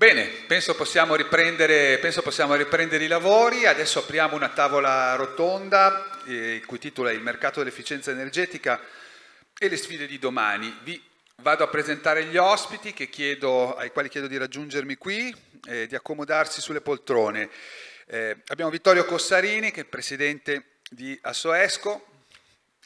Bene, penso possiamo, penso possiamo, riprendere, i lavori. Adesso apriamo una tavola rotonda, eh, il cui titolo è Il mercato dell'efficienza energetica e le sfide di domani. Vi vado a presentare gli ospiti chiedo, ai quali chiedo di raggiungermi qui, eh, di accomodarsi sulle poltrone. Eh, abbiamo Vittorio Cossarini, che è presidente di Assoesco.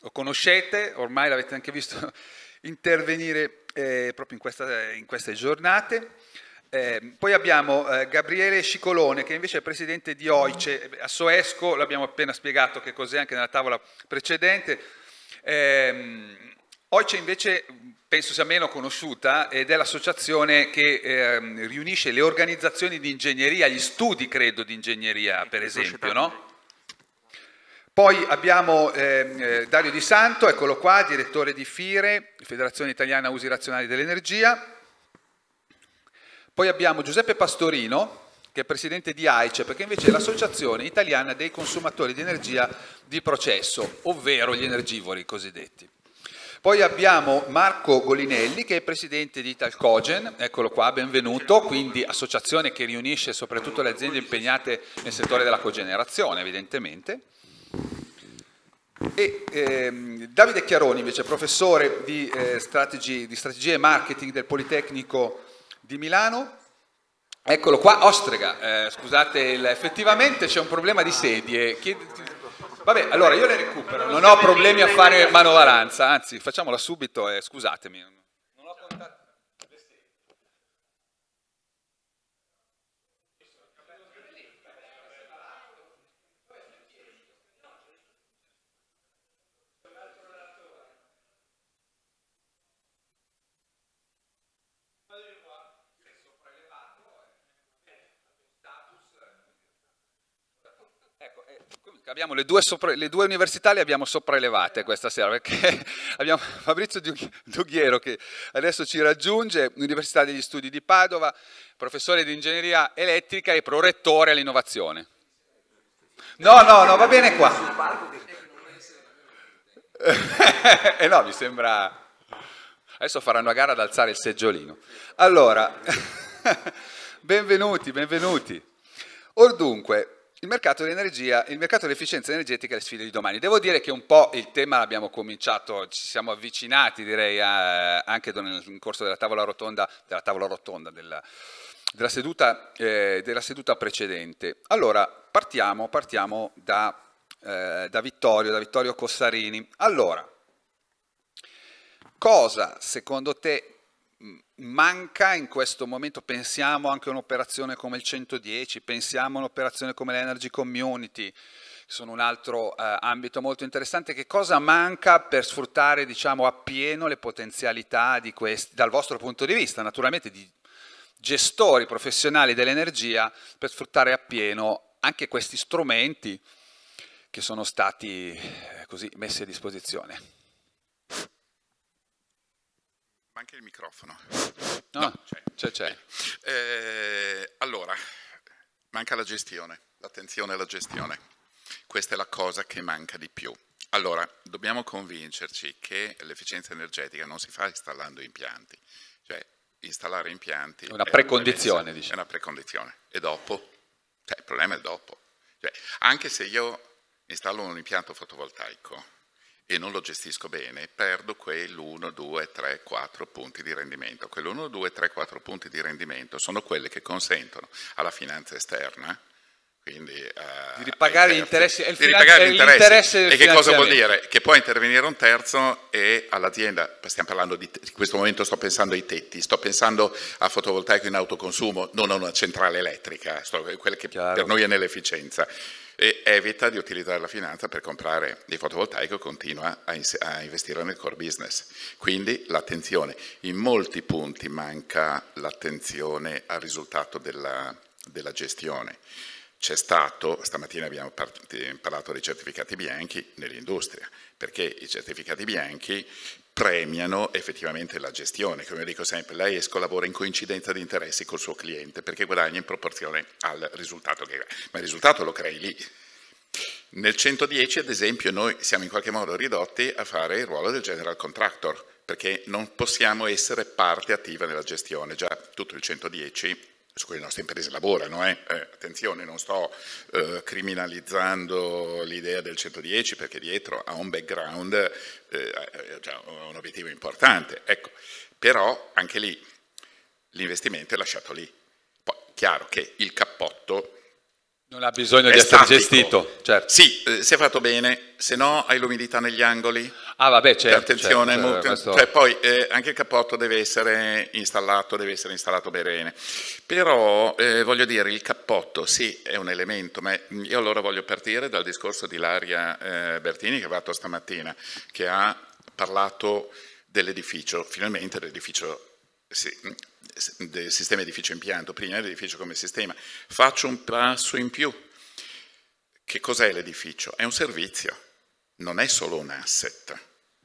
Lo conoscete, ormai l'avete anche visto intervenire eh, proprio in, questa, in queste giornate. Eh, poi abbiamo eh, Gabriele Scicolone, che invece è presidente di OICE a Soesco, l'abbiamo appena spiegato che cos'è anche nella tavola precedente. Eh, OICE invece penso sia meno conosciuta ed è l'associazione che eh, riunisce le organizzazioni di ingegneria, gli studi credo di ingegneria per esempio, no? Poi abbiamo ehm, Dario Di Santo, eccolo qua, direttore di FIRE, Federazione Italiana Usi Razionali dell'Energia, poi abbiamo Giuseppe Pastorino, che è presidente di AICE, perché invece è l'Associazione Italiana dei Consumatori di Energia di Processo, ovvero gli energivori cosiddetti. Poi abbiamo Marco Golinelli che è presidente di Talcogen, eccolo qua, benvenuto, quindi associazione che riunisce soprattutto le aziende impegnate nel settore della cogenerazione evidentemente. E, ehm, Davide Chiaroni invece, professore di, eh, strategi, di strategia e marketing del Politecnico di Milano. Eccolo qua, Ostrega, eh, scusate, il, effettivamente c'è un problema di sedie. Chied- Vabbè, allora io le recupero, non ho problemi a fare manovalanza, anzi facciamola subito e eh, scusatemi. abbiamo le due, sopra, le due, università le abbiamo sopraelevate questa sera perché abbiamo Fabrizio Dughiero che adesso ci raggiunge, Università degli Studi di Padova, professore di ingegneria elettrica e prorettore all'innovazione. No, no, no, va bene qua. Eh no, mi sembra... Adesso faranno a gara ad alzare il seggiolino. Allora, benvenuti, benvenuti. Or dunque, il mercato, dell'energia, il mercato, dell'efficienza energetica e le sfide di domani. Devo dire che un po' il tema abbiamo cominciato, ci siamo avvicinati direi a, anche nel corso della tavola rotonda, della, tavola rotonda, della, della, seduta, eh, della seduta, precedente. Allora, partiamo, partiamo da, eh, da, Vittorio, da Vittorio Cossarini. Allora, cosa secondo te manca in questo momento, pensiamo anche a un'operazione come il 110, pensiamo a un'operazione come l'Energy Community, che sono un altro eh, ambito molto interessante, che cosa manca per sfruttare diciamo, appieno le potenzialità di questi, dal vostro punto di vista, naturalmente di gestori professionali dell'energia, per sfruttare appieno anche questi strumenti che sono stati eh, così messi a disposizione. Ma anche il microfono. No, no c'è. c'è, eh, allora, manca la gestione, l'attenzione alla gestione. Questa è la cosa che manca di più. Allora, dobbiamo convincerci che l'efficienza energetica non si fa installando impianti. Cioè, installare impianti... Una è precondizione, diciamo. È una precondizione. E dopo? Cioè, il problema è dopo. Cioè, anche se io installo un impianto fotovoltaico, e non lo gestisco bene, perdo quell'1, 2, 3, 4 punti di rendimento. Quell'1, 2, 3, 4 punti di rendimento sono quelli che consentono alla finanza esterna quindi, uh, di ripagare gli interessi, di ripagare gli interessi. e che cosa vuol dire? Che può intervenire un terzo e all'azienda, stiamo parlando di, in questo momento sto pensando ai tetti, sto pensando a fotovoltaico in autoconsumo, non a una centrale elettrica, sto, quella che Chiaro. per noi è nell'efficienza e evita di utilizzare la finanza per comprare il fotovoltaico e continua a, in a investire nel core business. Quindi l'attenzione, in molti punti manca l'attenzione al risultato della, della gestione. C'è stato, stamattina abbiamo par parlato dei certificati bianchi nell'industria, perché i certificati bianchi premiano effettivamente la gestione. Come dico sempre, l'AES lavora in coincidenza di interessi col suo cliente perché guadagna in proporzione al risultato che ha. Ma il risultato lo crei lì. Nel 110, ad esempio, noi siamo in qualche modo ridotti a fare il ruolo del general contractor perché non possiamo essere parte attiva nella gestione. Già tutto il 110 su cui le nostre imprese lavorano, eh? Eh, attenzione, non sto eh, criminalizzando l'idea del 110 perché dietro ha un background, eh, eh, cioè, ha un obiettivo importante, ecco, però anche lì l'investimento è lasciato lì. Poi chiaro che il cappotto non ha bisogno di essere statico. gestito, certo. Sì, eh, si è fatto bene, se no hai l'umidità negli angoli, Ah vabbè, certo. Attenzione, certo, molto, questo... cioè, poi eh, anche il cappotto deve essere installato, deve essere installato bene. Però eh, voglio dire, il cappotto sì è un elemento, ma io allora voglio partire dal discorso di Laria eh, Bertini che ha fatto stamattina, che ha parlato dell'edificio, finalmente l'edificio sì, del sistema edificio impianto, prima l'edificio come sistema. Faccio un passo in più. Che cos'è l'edificio? È un servizio non è solo un asset.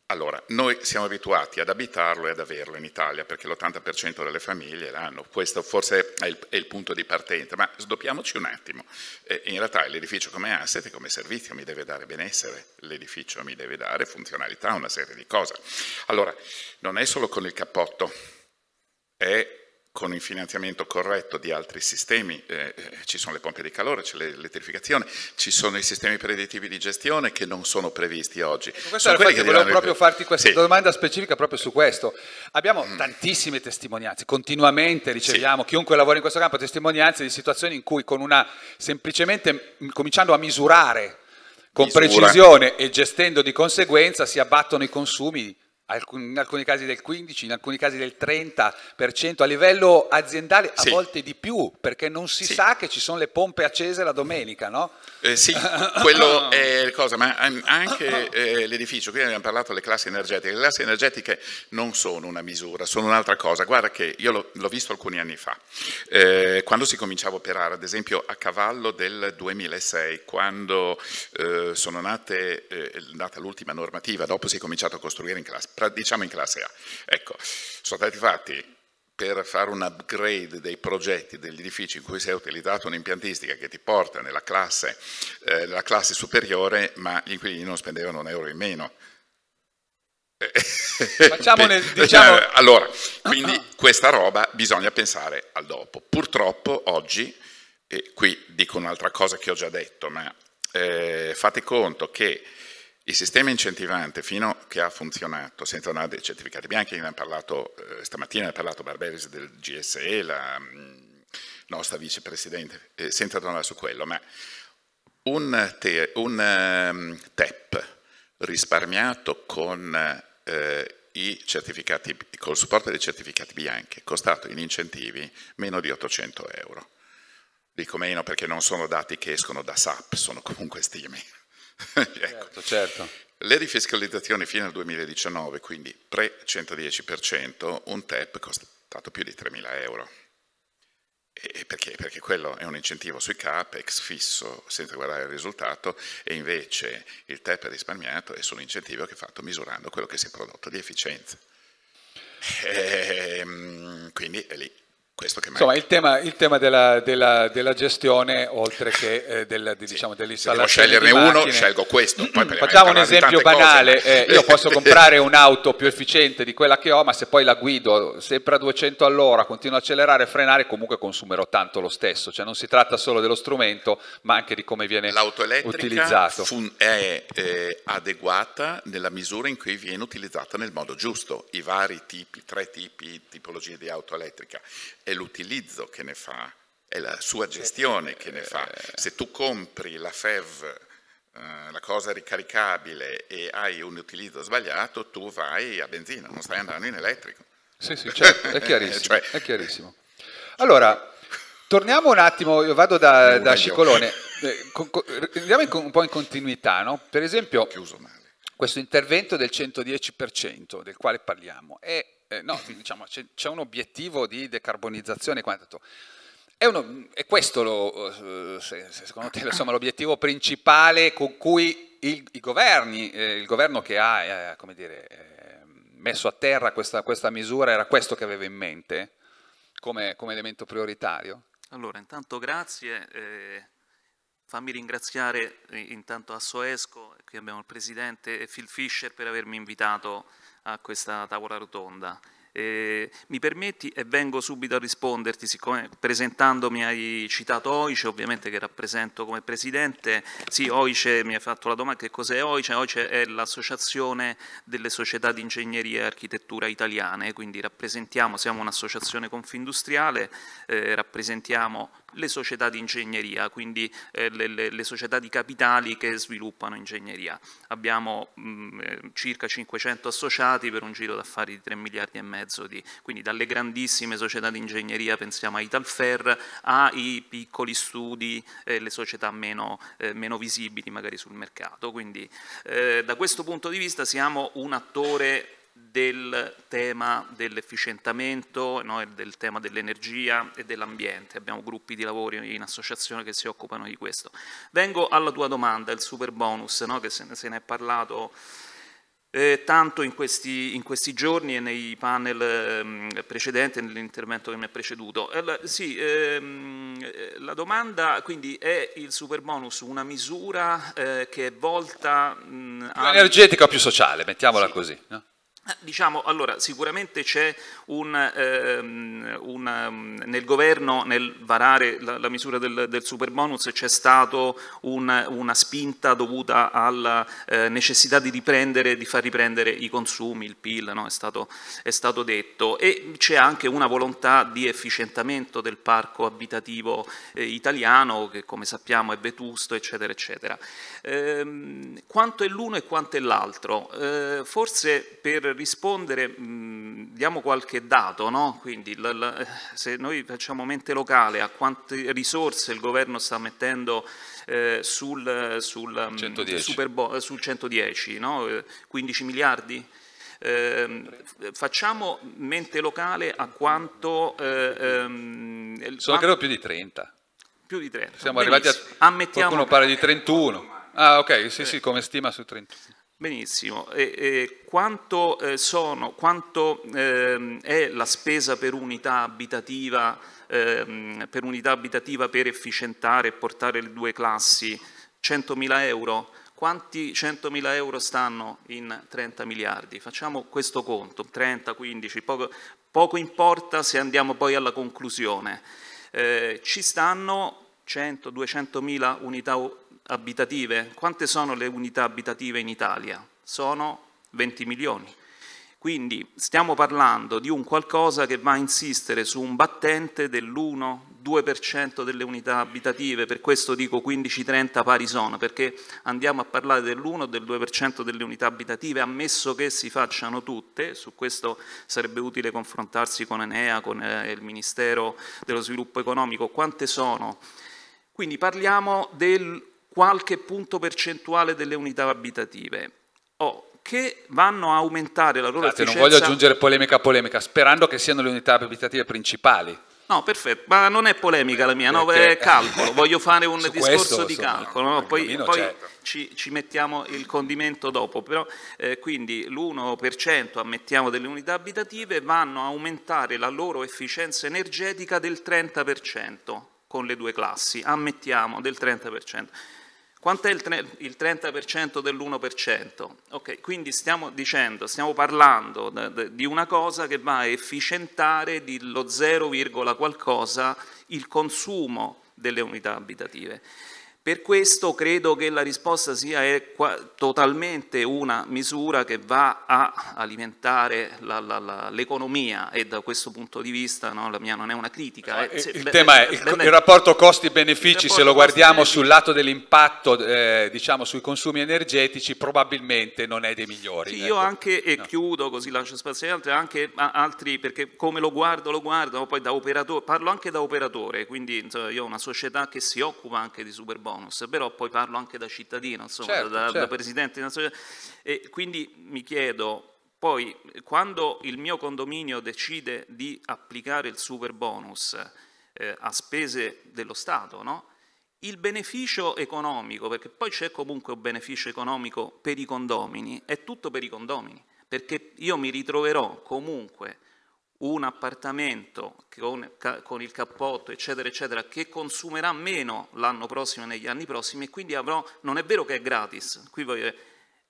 Allora, noi siamo abituati ad abitarlo e ad averlo in Italia, perché l'80% delle famiglie l'hanno. Questo forse è il, è il, punto di partenza, ma sdoppiamoci un attimo. Eh, in realtà l'edificio come asset e come servizio mi deve dare benessere, l'edificio mi deve dare funzionalità, una serie di cose. Allora, non è solo con il cappotto, è con il finanziamento corretto di altri sistemi, eh, eh ci sono le pompe di calore, c'è l'elettrificazione, ci sono i sistemi predittivi di gestione che non sono previsti oggi. Ecco, questo era che volevo proprio farti questa sì. domanda specifica proprio su questo. Abbiamo mm. tantissime testimonianze, continuamente riceviamo, sì. chiunque lavora in questo campo, testimonianze di situazioni in cui con una, semplicemente mm, cominciando a misurare con Misura. precisione e gestendo di conseguenza si abbattono i consumi in alcuni casi del 15, in alcuni casi del 30%, a livello aziendale a volte di più, perché non si sì. sa che ci sono le pompe accese la domenica, no? Eh, sì, quello è la cosa, ma anche eh, l'edificio, qui abbiamo parlato delle classi energetiche, le classi energetiche non sono una misura, sono un'altra cosa, guarda che io l'ho visto alcuni anni fa, eh, quando si cominciava a operare, ad esempio a cavallo del 2006, quando eh, sono nate, eh, nata l'ultima normativa, dopo si è cominciato a costruire in classe tra, diciamo in classe A. Ecco, sono stati fatti per fare un upgrade dei progetti degli edifici in cui si è utilizzato un'impiantistica che ti porta nella classe, eh, nella classe superiore, ma gli inquilini non spendevano un euro in meno. Eh, Facciamone, diciamo... Eh, allora, quindi ah, ah. questa roba bisogna pensare al dopo. Purtroppo oggi, e qui dico un'altra cosa che ho già detto, ma eh, fate conto che il sistema incentivante, fino a che ha funzionato, senza andare dei certificati bianchi, ne ha parlato eh, stamattina, ne ha parlato Barberis del GSE, la mh, mm, nostra vicepresidente, eh, senza tornare su quello, ma un, te, un um, TEP risparmiato con eh, i certificati, col supporto dei certificati bianchi, costato in incentivi meno di 800 euro. Dico meno perché non sono dati che escono da SAP, sono comunque stime. ecco. certo, certo. Le rifiscalizzazioni fino al 2019, quindi pre-110%, un TEP è costato più di 3.000 euro. Perché? perché? quello è un incentivo sui CAPEX fisso senza guardare il risultato e invece il TEP risparmiato è sull'incentivo che è fatto misurando quello che si è prodotto di efficienza. E, eh. ehm, quindi è lì questo che Insomma, il tema, il tema della, della, della, gestione, oltre che eh, del, di, sì. diciamo, dell'installazione. devo sceglierne uno, scelgo questo. Facciamo un esempio banale: cose, ma... eh, io posso comprare un'auto più efficiente di quella che ho, ma se poi la guido sempre a 200 all'ora, continuo a accelerare e frenare, comunque consumerò tanto lo stesso. Cioè, non si tratta solo dello strumento, ma anche di come viene utilizzato. L'auto è eh, adeguata nella misura in cui viene utilizzata nel modo giusto. I vari tipi, tre tipi, tipologie di auto elettrica è l'utilizzo che ne fa, è la sua certo. gestione che ne fa. Eh. Se tu compri la FEV eh, la cosa ricaricabile e hai un utilizzo sbagliato, tu vai a benzina, non stai andando in elettrico. Sì, sì, certo, è eh, chiarissimo. cioè... è chiarissimo. Allora, torniamo un attimo, io vado da, da Scicolone, andiamo un po' in continuità, no? Per esempio, questo intervento del 110% del quale parliamo è eh, no, diciamo, c'è, c'è, un obiettivo di decarbonizzazione. è, uno, è, questo lo, eh, se, se secondo te insomma, l'obiettivo principale con cui il, i governi, eh, il governo che ha eh, dire, eh, messo a terra questa, questa, misura era questo che aveva in mente come, come elemento prioritario? Allora, intanto grazie. Eh, fammi ringraziare intanto Assoesco, qui abbiamo il presidente, e Phil Fisher per avermi invitato a questa tavola rotonda. Eh, mi permetti e vengo subito a risponderti, siccome presentandomi hai citato Oice, ovviamente che rappresento come presidente, sì Oice mi hai fatto la domanda che cos'è Oice, Oice è l'associazione delle società di ingegneria e architettura italiane, quindi rappresentiamo, siamo un'associazione confindustriale, eh, rappresentiamo le società di ingegneria, quindi eh, le, le, le, società di capitali che sviluppano ingegneria. Abbiamo mh, mm, eh, circa 500 associati per un giro d'affari di 3 miliardi e mezzo, di, quindi dalle grandissime società di ingegneria, pensiamo a Italfer, ai piccoli studi, eh, le società meno, eh, meno, visibili magari sul mercato. Quindi eh, da questo punto di vista siamo un attore del tema dell'efficientamento, no, del tema dell'energia e dell'ambiente. Abbiamo gruppi di lavoro in associazione che si occupano di questo. Vengo alla tua domanda, il super bonus, no, che se ne è parlato eh, tanto in questi, in questi, giorni e nei panel ehm, precedenti, nell'intervento che mi ha preceduto. Eh, sì, ehm, eh, la domanda quindi è il super bonus una misura eh, che è volta... Mh, più a... energetica più sociale, mettiamola sì. così. No? Eh, diciamo, allora, sicuramente c'è un, ehm, un ehm, nel governo, nel varare la, la misura del, del super bonus, c'è stata un, una spinta dovuta alla eh, necessità di riprendere, di far riprendere i consumi, il PIL, no? è, stato, è, stato, detto, e c'è anche una volontà di efficientamento del parco abitativo eh, italiano, che come sappiamo è vetusto, eccetera, eccetera. Ehm, quanto è l'uno e quanto è l'altro? Eh, forse per rispondere mh, mm, diamo qualche dato, no? quindi la, la, se noi facciamo mente locale a quante risorse il governo sta mettendo eh, sul, sul, 110, mm, eh, sul 110 no? 15 eh, miliardi? Eh, facciamo mente locale a quanto... Eh, ehm, Sono credo più di 30. Più di 30. Siamo Benissimo. arrivati a... Ammettiamo qualcuno parla di 31. Ah ok, sì sì, eh. come stima su 31. Benissimo, e, e quanto, eh, sono, quanto eh, è la spesa per unità abitativa, eh, per unità abitativa per efficientare e portare le due classi? 100.000 euro? Quanti 100.000 euro stanno in 30 miliardi? Facciamo questo conto, 30, 15, poco, poco importa se andiamo poi alla conclusione. Eh, ci stanno 100, 200.000 unità abitative, quante sono le unità abitative in Italia? Sono 20 milioni. Quindi stiamo parlando di un qualcosa che va a insistere su un battente dell'1-2% delle unità abitative, per questo dico 15-30 pari sono, perché andiamo a parlare dell'1 o del 2% delle unità abitative, ammesso che si facciano tutte, su questo sarebbe utile confrontarsi con Enea, con eh, il Ministero dello Sviluppo Economico, quante sono. Quindi parliamo del qualche punto percentuale delle unità abitative. Oh, che vanno a aumentare la loro Scusate, efficienza. Non voglio aggiungere polemica a polemica, sperando che siano le unità abitative principali. No, perfetto, ma non è polemica la mia, Perché... no, è calcolo, voglio fare un discorso questo, di calcolo, no? poi, poi certo. ci, ci, mettiamo il condimento dopo, però eh, quindi l'1% ammettiamo delle unità abitative vanno a aumentare la loro efficienza energetica del 30% con le due classi, ammettiamo del 30%. Quant'è il, il 30% dell'1%? Okay, quindi stiamo dicendo, stiamo parlando di una cosa che va a efficientare di lo 0, qualcosa il consumo delle unità abitative. Per questo credo che la risposta sia eh, totalmente una misura che va a alimentare l'economia e da questo punto di vista no, la mia non è una critica. È, eh, se, il ben, tema è il, ben, il rapporto costi-benefici, se lo guardiamo sul lato dell'impatto eh, diciamo, sui consumi energetici probabilmente non è dei migliori. Sì, ecco. Io anche, e no. chiudo così lascio spazio agli altri, anche altri perché come lo guardo lo guardo, poi da operatore, parlo anche da operatore, quindi insomma, io ho una società che si occupa anche di superbonus bonus, però poi parlo anche da cittadino, insomma, certo, da, certo. da, certo. presidente di una società. E quindi mi chiedo, poi quando il mio condominio decide di applicare il super bonus eh, a spese dello Stato, no? Il beneficio economico, perché poi c'è comunque un beneficio economico per i condomini, è tutto per i condomini, perché io mi ritroverò comunque un appartamento con, con, il cappotto, eccetera, eccetera, che consumerà meno l'anno prossimo e negli anni prossimi e quindi avrò, non è vero che è gratis, qui voglio dire,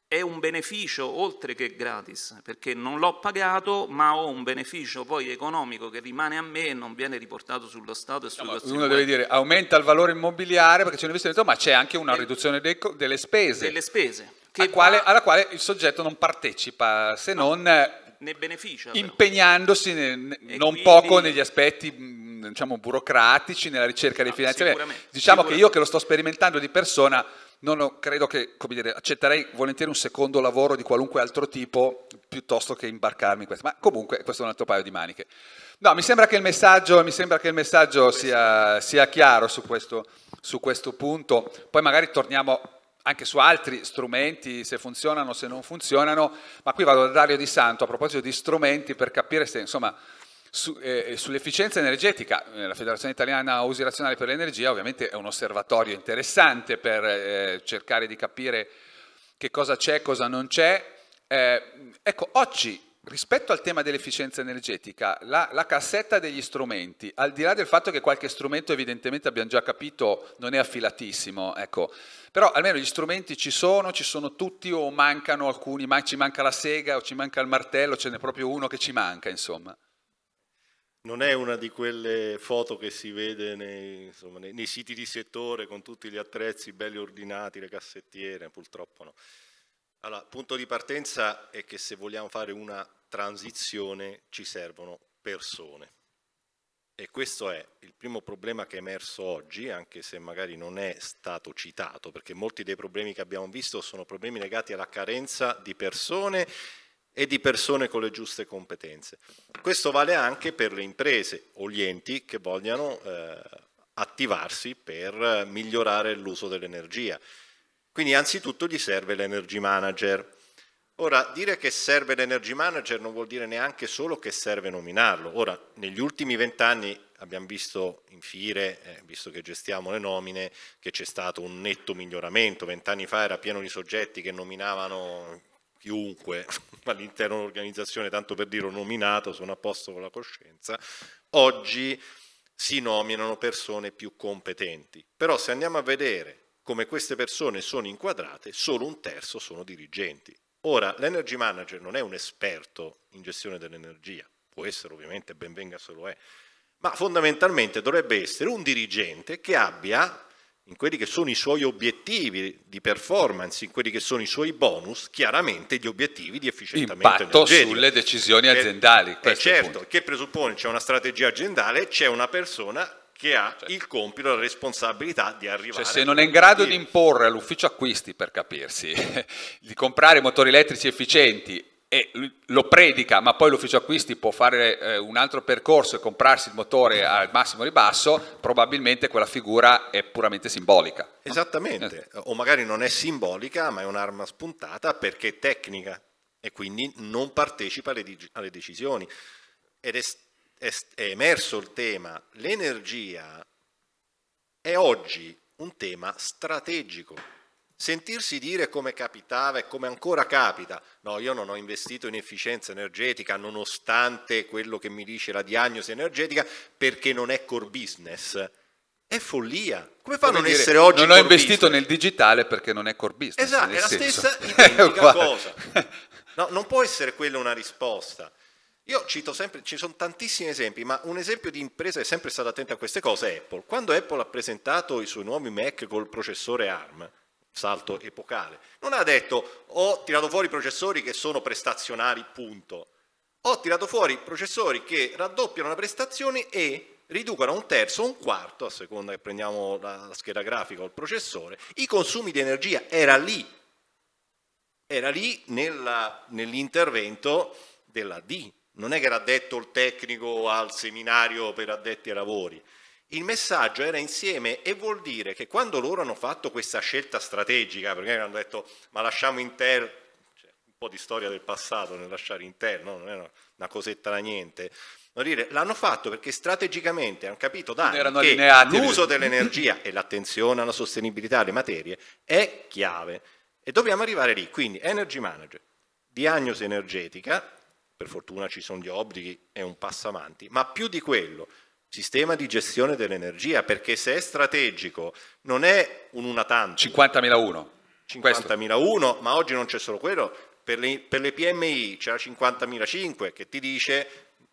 è un beneficio oltre che gratis, perché non l'ho pagato, ma ho un beneficio poi economico che rimane a me e non viene riportato sullo Stato e sullo no, Uno deve dire aumenta il valore immobiliare perché c'è un investimento, ma c'è anche una eh, riduzione dei, delle spese. Delle spese. Quale, alla quale il soggetto non partecipa se non ne beneficia. Impegnandosi ne, ne, non quindi... poco negli aspetti mm, diciamo, burocratici, nella ricerca dei no, ah, finanziamenti. Diciamo sicuramente. che io che lo sto sperimentando di persona, non ho, credo che dire, accetterei volentieri un secondo lavoro di qualunque altro tipo piuttosto che imbarcarmi in questo. Ma comunque questo è un altro paio di maniche. No, mi sembra che il messaggio, che il messaggio sia, sia, chiaro su questo, su questo punto. Poi magari torniamo anche su altri strumenti, se funzionano, se non funzionano, ma qui vado da Dario Di Santo a proposito di strumenti per capire se, insomma, su, eh, eh sull'efficienza energetica, eh, la Federazione Italiana Usi Razionali per l'Energia ovviamente è un osservatorio interessante per eh, cercare di capire che cosa c'è, cosa non c'è. Eh, ecco, oggi rispetto al tema dell'efficienza energetica, la, la, cassetta degli strumenti, al di là del fatto che qualche strumento evidentemente abbiamo già capito non è affilatissimo, ecco, però almeno gli strumenti ci sono, ci sono tutti o mancano alcuni, man- ci manca la sega o ci manca il martello, ce n'è proprio uno che ci manca, insomma. Non è una di quelle foto che si vede nei, insomma, nei, nei siti di settore con tutti gli attrezzi belli ordinati, le cassettiere, purtroppo no. Allora, punto di partenza è che se vogliamo fare una transizione ci servono persone e questo è il primo problema che è emerso oggi, anche se magari non è stato citato, perché molti dei problemi che abbiamo visto sono problemi legati alla carenza di persone e di persone con le giuste competenze. Questo vale anche per le imprese o gli enti che vogliano eh, attivarsi per migliorare l'uso dell'energia. Quindi anzitutto gli serve l'energy manager Ora, dire che serve l'energy manager non vuol dire neanche solo che serve nominarlo. Ora, negli ultimi vent'anni abbiamo visto in FIRE, eh, visto che gestiamo le nomine, che c'è stato un netto miglioramento. Vent'anni fa era pieno di soggetti che nominavano chiunque all'interno dell'organizzazione, tanto per dire ho nominato, sono a posto con la coscienza. Oggi si nominano persone più competenti. Però se andiamo a vedere come queste persone sono inquadrate, solo un terzo sono dirigenti. Ora, l'energy manager non è un esperto in gestione dell'energia, può essere ovviamente, benvenga se lo è, ma fondamentalmente dovrebbe essere un dirigente che abbia, in quelli che sono i suoi obiettivi di performance, in quelli che sono i suoi bonus, chiaramente gli obiettivi di efficientamento Impatto energetico. sulle decisioni eh, aziendali. Eh, certo, che presuppone c'è una strategia aziendale, c'è una persona che ha certo. il compito, la responsabilità di cioè, arrivare. Cioè, se non è in grado di imporre all'ufficio acquisti, per capirsi, di comprare motori elettrici efficienti e lo predica, ma poi l'ufficio acquisti può fare eh, un altro percorso e comprarsi il motore al massimo ribasso, probabilmente quella figura è puramente simbolica. Esattamente, eh. o magari non è simbolica, ma è un'arma spuntata perché è tecnica e quindi non partecipa alle, alle decisioni. Ed è è, emerso il tema, l'energia è oggi un tema strategico. Sentirsi dire come capitava e come ancora capita, no, io non ho investito in efficienza energetica nonostante quello che mi dice la diagnosi energetica perché non è core business, è follia. Come fa a non dire, essere oggi? Non ho investito business? nel digitale perché non è core business. Esatto, è la senso. stessa identica cosa. No, non può essere quella una risposta. Io cito sempre, ci sono tantissimi esempi, ma un esempio di impresa che è sempre stata attenta a queste cose è Apple. Quando Apple ha presentato i suoi nuovi Mac col processore ARM, salto epocale, non ha detto ho tirato fuori processori che sono prestazionali, punto. Ho tirato fuori processori che raddoppiano la prestazione e riducono a un terzo o un quarto, a seconda che prendiamo la scheda grafica o il processore, i consumi di energia. Era lì, era lì nell'intervento della D non è che era detto il tecnico al seminario per addetti ai lavori, il messaggio era insieme e vuol dire che quando loro hanno fatto questa scelta strategica, perché hanno detto ma lasciamo Intel, cioè, un po' di storia del passato nel lasciare Intel, no? non era una cosetta da niente, l'hanno fatto perché strategicamente hanno capito da anni che l'uso dell'energia e l'attenzione alla sostenibilità alle materie è chiave e dobbiamo arrivare lì, quindi energy manager, diagnosi energetica, per fortuna ci sono gli obblighi, è un passo avanti, ma più di quello, sistema di gestione dell'energia, perché se è strategico non è un una tanto. 50.001. 50.001, ma oggi non c'è solo quello, per le, per le PMI c'è la 50.005 che ti dice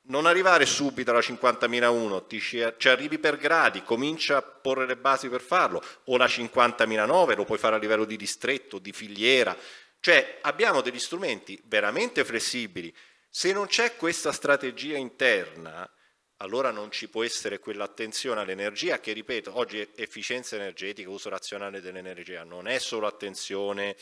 non arrivare subito alla 50.001, ti, ci arrivi per gradi, comincia a porre le basi per farlo, o la 50.009 lo puoi fare a livello di distretto, di filiera, cioè abbiamo degli strumenti veramente flessibili se non c'è questa strategia interna, allora non ci può essere quell'attenzione all'energia che, ripeto, oggi efficienza energetica, uso razionale dell'energia, non è solo attenzione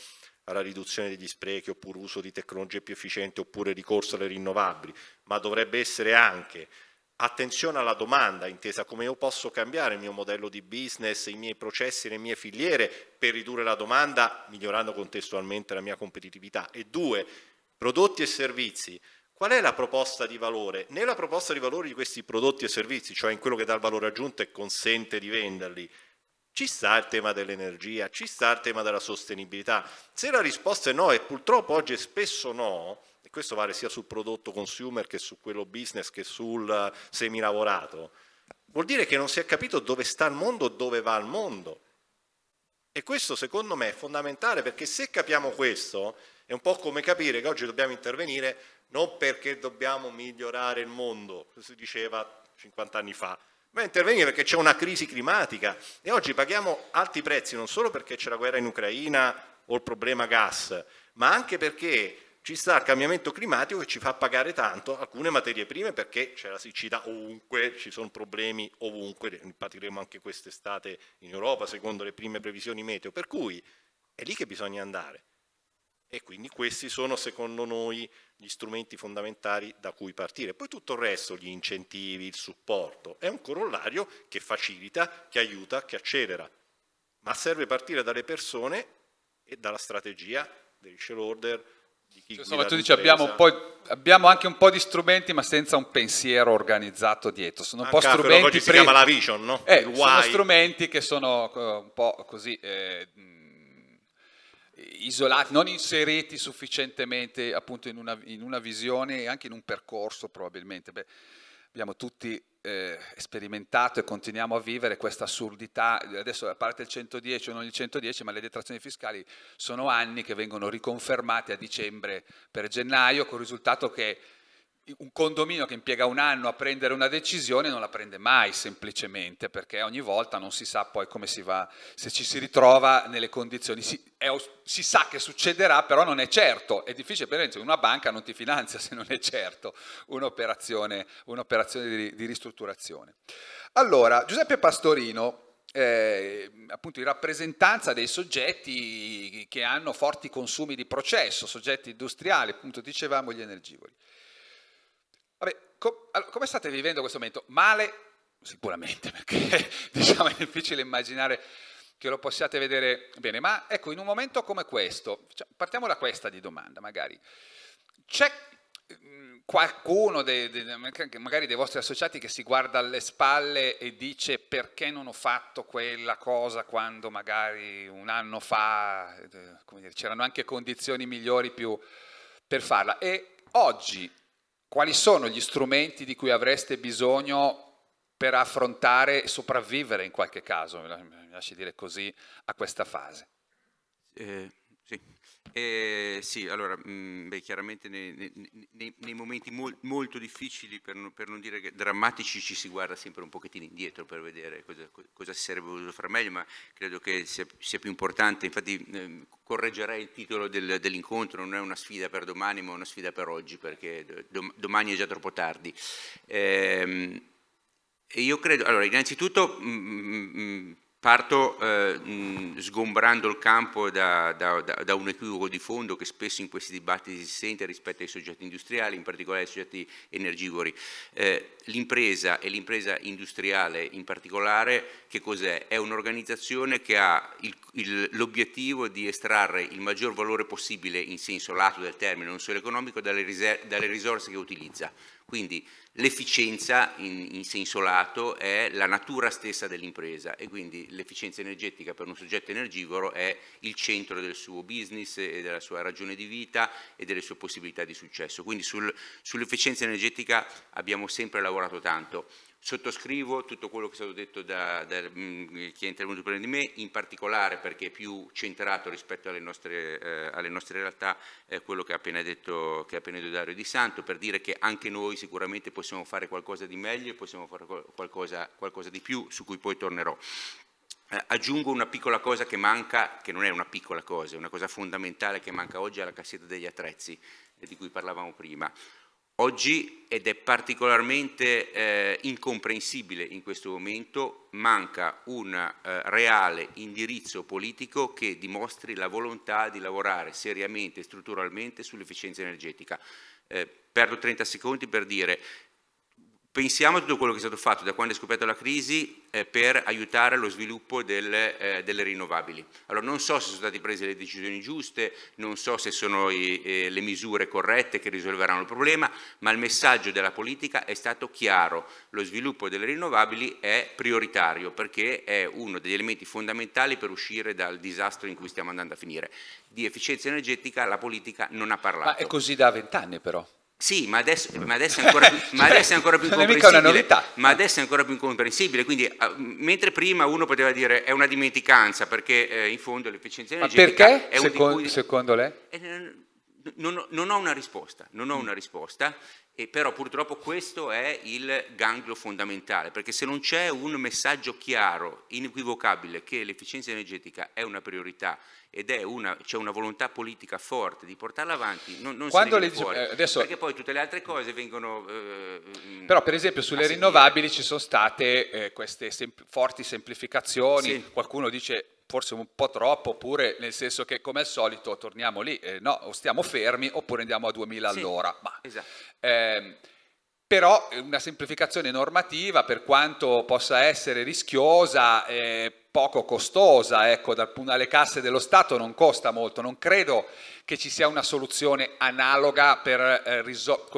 alla riduzione degli sprechi oppure uso di tecnologie più efficienti oppure ricorso alle rinnovabili, ma dovrebbe essere anche attenzione alla domanda, intesa come io posso cambiare il mio modello di business, i miei processi, le mie filiere per ridurre la domanda, migliorando contestualmente la mia competitività. E due, prodotti e servizi Qual è la proposta di valore? Nella proposta di valore di questi prodotti e servizi, cioè in quello che dà il valore aggiunto e consente di venderli, ci sta il tema dell'energia, ci sta il tema della sostenibilità. Se la risposta è no, e purtroppo oggi è spesso no, e questo vale sia sul prodotto consumer che su quello business che sul semilavorato, vuol dire che non si è capito dove sta il mondo, dove va il mondo. E questo secondo me è fondamentale perché se capiamo questo, è un po' come capire che oggi dobbiamo intervenire non perché dobbiamo migliorare il mondo, si diceva 50 anni fa, ma intervenire perché c'è una crisi climatica e oggi paghiamo alti prezzi non solo perché c'è la guerra in Ucraina o il problema gas, ma anche perché ci sta il cambiamento climatico che ci fa pagare tanto alcune materie prime perché c'è la siccità ovunque, ci sono problemi ovunque, ne patiremo anche quest'estate in Europa secondo le prime previsioni meteo, per cui è lì che bisogna andare. E quindi questi sono secondo noi gli strumenti fondamentali da cui partire. Poi tutto il resto, gli incentivi, il supporto, è un corollario che facilita, che aiuta, che accelera. Ma serve partire dalle persone e dalla strategia del share order, Insomma, cioè, tu dici abbiamo, abbiamo, anche un po' di strumenti ma senza un pensiero organizzato dietro. Sono un po' anche strumenti... Pre... Si chiama la vision, no? Eh, sono strumenti che sono eh, un po' così... Eh, isolati, non inseriti sufficientemente appunto in una, in una, visione e anche in un percorso probabilmente. Beh, abbiamo tutti eh, sperimentato e continuiamo a vivere questa assurdità, adesso a parte il 110 o non il 110, ma le detrazioni fiscali sono anni che vengono riconfermate a dicembre per gennaio, con il risultato che un condominio che impiega un anno a prendere una decisione non la prende mai semplicemente perché ogni volta non si sa poi come si va, se ci si ritrova nelle condizioni, si, è, si sa che succederà però non è certo, è difficile per esempio una banca non ti finanzia se non è certo un'operazione, un'operazione di, di, ristrutturazione. Allora, Giuseppe Pastorino, eh, appunto in rappresentanza dei soggetti che hanno forti consumi di processo, soggetti industriali, appunto dicevamo gli energivori. Vabbè, com- allora, come state vivendo questo momento? Male? Sicuramente, perché diciamo, è difficile immaginare che lo possiate vedere bene, ma ecco, in un momento come questo, cioè, partiamo da questa di domanda magari, c'è mm, qualcuno, dei, dei, magari dei vostri associati, che si guarda alle spalle e dice perché non ho fatto quella cosa quando magari un anno fa eh, dire, c'erano anche condizioni migliori per farla. E oggi quali sono gli strumenti di cui avreste bisogno per affrontare e sopravvivere in qualche caso, mi lasci dire così, a questa fase? Eh, sì. Eh, sì, allora, mh, mm, beh, chiaramente nei, nei, nei momenti mol, molto difficili, per non, per non, dire che drammatici, ci si guarda sempre un pochettino indietro per vedere cosa, cosa si sarebbe voluto fare meglio, ma credo che sia, sia più importante, infatti eh, correggerei il titolo del, dell'incontro, non è una sfida per domani, ma una sfida per oggi, perché eh, do, domani è già troppo tardi. Eh, io credo, allora, innanzitutto... Mh, mm, mh, mm, Parto eh, mh, sgombrando il campo da, da, da, da, un equivoco di fondo che spesso in questi dibattiti si sente rispetto ai soggetti industriali, in particolare ai soggetti energivori. Eh, l'impresa e l'impresa industriale in particolare, che cos'è? È un'organizzazione che ha l'obiettivo di estrarre il maggior valore possibile in senso lato del termine, non solo economico, dalle, dalle risorse che utilizza. Quindi L'efficienza in, in, senso lato è la natura stessa dell'impresa e quindi l'efficienza energetica per un soggetto energivoro è il centro del suo business e della sua ragione di vita e delle sue possibilità di successo. Quindi sul, sull'efficienza energetica abbiamo sempre lavorato tanto. Sottoscrivo tutto quello che è stato detto da, da mh, mm, chi è intervenuto prima di me, in particolare perché è più centrato rispetto alle nostre, eh, alle nostre realtà eh, quello che ha appena detto, che ha appena detto Dario Di Santo, per dire che anche noi sicuramente possiamo fare qualcosa di meglio e possiamo fare qualcosa, qualcosa di più, su cui poi tornerò. Eh, aggiungo una piccola cosa che manca, che non è una piccola cosa, è una cosa fondamentale che manca oggi alla cassetta degli attrezzi, eh, di cui parlavamo prima Oggi, ed è particolarmente eh, incomprensibile in questo momento, manca un eh, reale indirizzo politico che dimostri la volontà di lavorare seriamente e strutturalmente sull'efficienza energetica. Eh, perdo 30 secondi per dire Pensiamo a tutto quello che è stato fatto da quando è scoppiata la crisi eh, per aiutare lo sviluppo del, eh, delle rinnovabili. Allora non so se sono state prese le decisioni giuste, non so se sono i, eh, le misure corrette che risolveranno il problema, ma il messaggio della politica è stato chiaro. Lo sviluppo delle rinnovabili è prioritario perché è uno degli elementi fondamentali per uscire dal disastro in cui stiamo andando a finire. Di efficienza energetica la politica non ha parlato. Ma è così da vent'anni però. Sì, ma adesso, ma adesso, è, ancora più, ma adesso è ancora più incomprensibile. Ma adesso è ancora più incomprensibile. Quindi, ah, mentre prima uno poteva dire è una dimenticanza, perché eh, in fondo l'efficienza energetica. Ma perché, secondo, cui, secondo lei? Eh, non, non, ho una risposta, non ho una risposta, e però purtroppo questo è il ganglio fondamentale, perché se non c'è un messaggio chiaro, inequivocabile, che l'efficienza energetica è una priorità ed è una, c'è una volontà politica forte di portarla avanti, non, non Quando si fuori, eh, adesso... perché poi tutte le altre cose vengono... Eh, Però per esempio sulle rinnovabili ci sono state eh, queste sem- forti semplificazioni, sì. qualcuno dice forse un po' troppo, oppure nel senso che come al solito torniamo lì, eh, no, o stiamo fermi oppure andiamo a 2000 sì, all'ora. Ma, esatto. ehm, però eh, una semplificazione normativa per quanto possa essere rischiosa eh, poco costosa ecco dal, dalle casse dello Stato non costa molto non credo che ci sia una soluzione analoga per eh,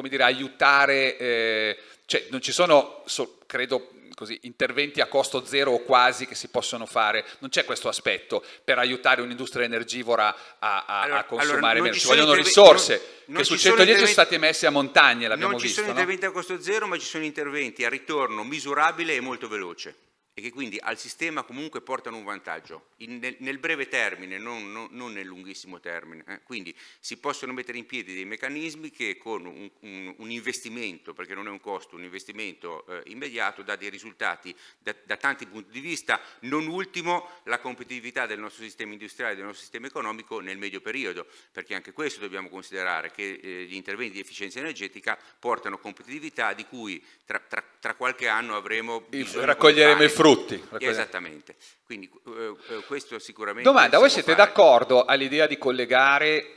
dire, aiutare eh, cioè non ci sono so, credo così, interventi a costo zero o quasi che si possono fare, non c'è questo aspetto per aiutare un'industria energivora a, a, allora, a consumare allora, meno, ci, ci vogliono risorse non, non che su 110 sono state messe a montagne, l'abbiamo visto. Non ci visto, sono interventi a costo zero, ma ci sono interventi a ritorno misurabile e molto veloce e che quindi al sistema comunque portano un vantaggio, in, nel, nel, breve termine, non, non, non nel lunghissimo termine. Eh. Quindi si possono mettere in piedi dei meccanismi che con un, un, un investimento, perché non è un costo, un investimento eh, immediato, dà dei risultati da, da, tanti punti di vista, non ultimo la competitività del nostro sistema industriale, del nostro sistema economico nel medio periodo, perché anche questo dobbiamo considerare che eh, gli interventi di efficienza energetica portano competitività di cui tra, tra tra qualche anno avremo bisogno raccoglieremo i frutti raccogliere. esattamente quindi eh, eh, questo sicuramente domanda voi siete d'accordo all'idea di collegare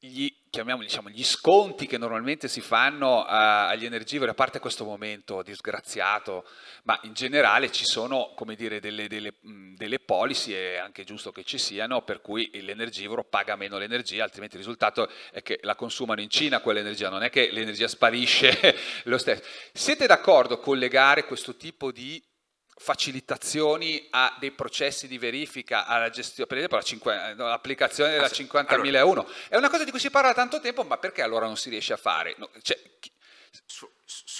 gli chiamiamoli diciamo, gli sconti che normalmente si fanno uh, agli energivori, a parte questo momento disgraziato, ma in generale ci sono come dire, delle, delle, mh, delle policy, è anche giusto che ci siano, per cui l'energivoro paga meno l'energia, altrimenti il risultato è che la consumano in Cina quell'energia, non è che l'energia sparisce lo stesso. Siete d'accordo con legare questo tipo di facilitazioni a dei processi di verifica, alla gestione, per esempio eh, l'applicazione della 50.001. Ah, allora, è una cosa di cui si parla da tanto tempo, ma perché allora non si riesce a fare? No, cioè,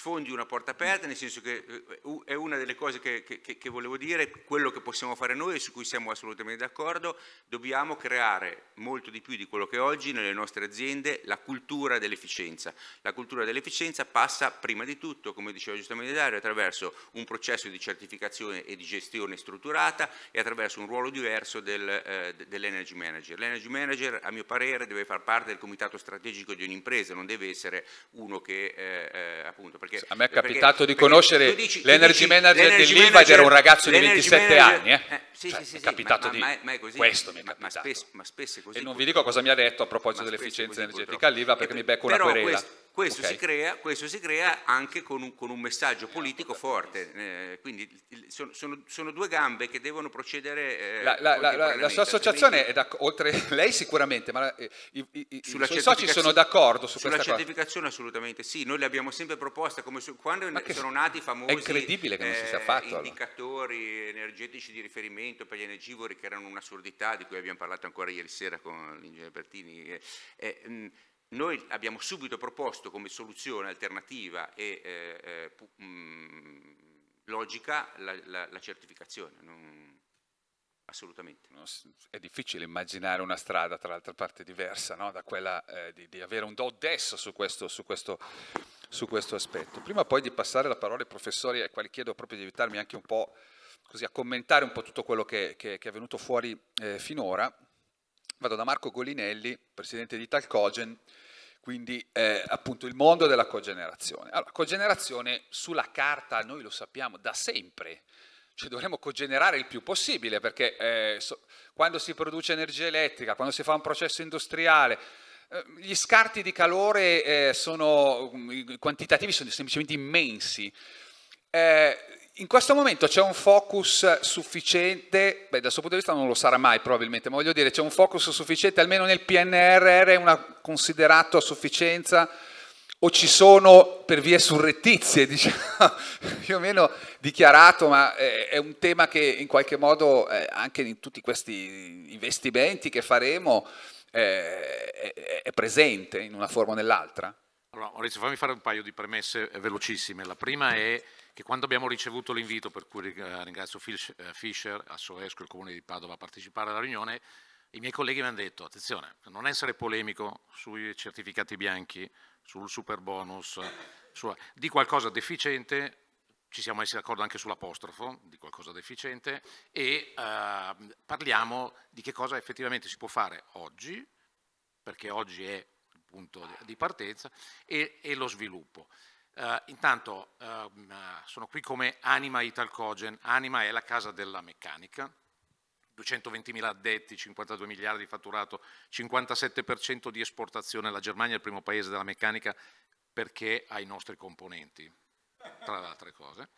sfondi una porta aperta, nel senso che eh, è una delle cose che, che, che volevo dire, quello che possiamo fare noi e su cui siamo assolutamente d'accordo, dobbiamo creare molto di più di quello che oggi nelle nostre aziende la cultura dell'efficienza. La cultura dell'efficienza passa prima di tutto, come diceva giustamente Dario, attraverso un processo di certificazione e di gestione strutturata e attraverso un ruolo diverso del, eh, dell'energy manager. L'energy manager a mio parere deve far parte del comitato strategico di un'impresa, non deve essere uno che eh, eh appunto perché perché, a me è capitato perché, di conoscere dici, l'energy dici, manager dell'ILVA ed era un ragazzo di 27 manager, anni. Eh. eh sì, cioè, sì, sì, è capitato di questo Ma, spesso, ma così, e non vi dico cosa mi ha detto a proposito dell'efficienza energetica all'IVA perché eh, mi becco una querela. Questo, okay. si, crea, questo si, crea, anche con un, con un messaggio politico forte, eh, quindi sono, sono, sono, due gambe che devono procedere. Eh, la, la, la, la, sua associazione è d'accordo, oltre lei sicuramente, ma eh, i, i, i, i soci sono d'accordo su questa Sulla certificazione assolutamente sì, noi l'abbiamo sempre proposta, come su, quando ma sono nati i famosi è incredibile che non si sia eh, fatto, indicatori allora. energetici di riferimento per gli energivori che erano un'assurdità di cui abbiamo parlato ancora ieri sera con l'ingegnere Bertini. Eh, eh mh, noi abbiamo subito proposto come soluzione alternativa e eh, eh, mh, mm, logica la, la, la certificazione. Non... Assolutamente. È difficile immaginare una strada, tra l'altra parte, diversa no? da quella eh, di, di, avere un do adesso su questo, su, questo, su questo, aspetto. Prima poi di passare la parola ai professori, ai quali chiedo proprio di aiutarmi anche un po' così, a commentare un po' tutto quello che, che, che è venuto fuori eh, finora, Vado da Marco Golinelli, presidente di Talcogen, quindi eh, appunto il mondo della cogenerazione. Allora, cogenerazione sulla carta noi lo sappiamo da sempre, cioè dovremmo cogenerare il più possibile perché eh, so, quando si produce energia elettrica, quando si fa un processo industriale, eh, gli scarti di calore eh, sono, quantitativi sono semplicemente immensi. Eh, in questo momento c'è un focus sufficiente, beh dal suo punto di vista non lo sarà mai probabilmente, ma voglio dire c'è un focus sufficiente, almeno nel PNRR è una considerato a sufficienza o ci sono per vie surrettizie, diciamo, più o meno dichiarato, ma eh, è un tema che in qualche modo eh, anche in tutti questi investimenti che faremo eh, è presente in una forma o nell'altra. Allora, Maurizio, fammi fare un paio di premesse velocissime. La prima è che quando abbiamo ricevuto l'invito, per cui eh, ringrazio eh, Fischer, Assoesco e il Comune di Padova a partecipare alla riunione, i miei colleghi mi hanno detto, attenzione, non essere polemico sui certificati bianchi, sul super bonus, su, di qualcosa deficiente, ci siamo messi d'accordo anche sull'apostrofo, di qualcosa deficiente, e eh, parliamo di che cosa effettivamente si può fare oggi, perché oggi è il punto di partenza, e, e lo sviluppo. Uh, intanto uh, sono qui come Anima Italcogen. Anima è la casa della meccanica, 220.000 addetti, 52 miliardi di fatturato, 57% di esportazione. La Germania è il primo paese della meccanica perché ha i nostri componenti, tra le altre cose.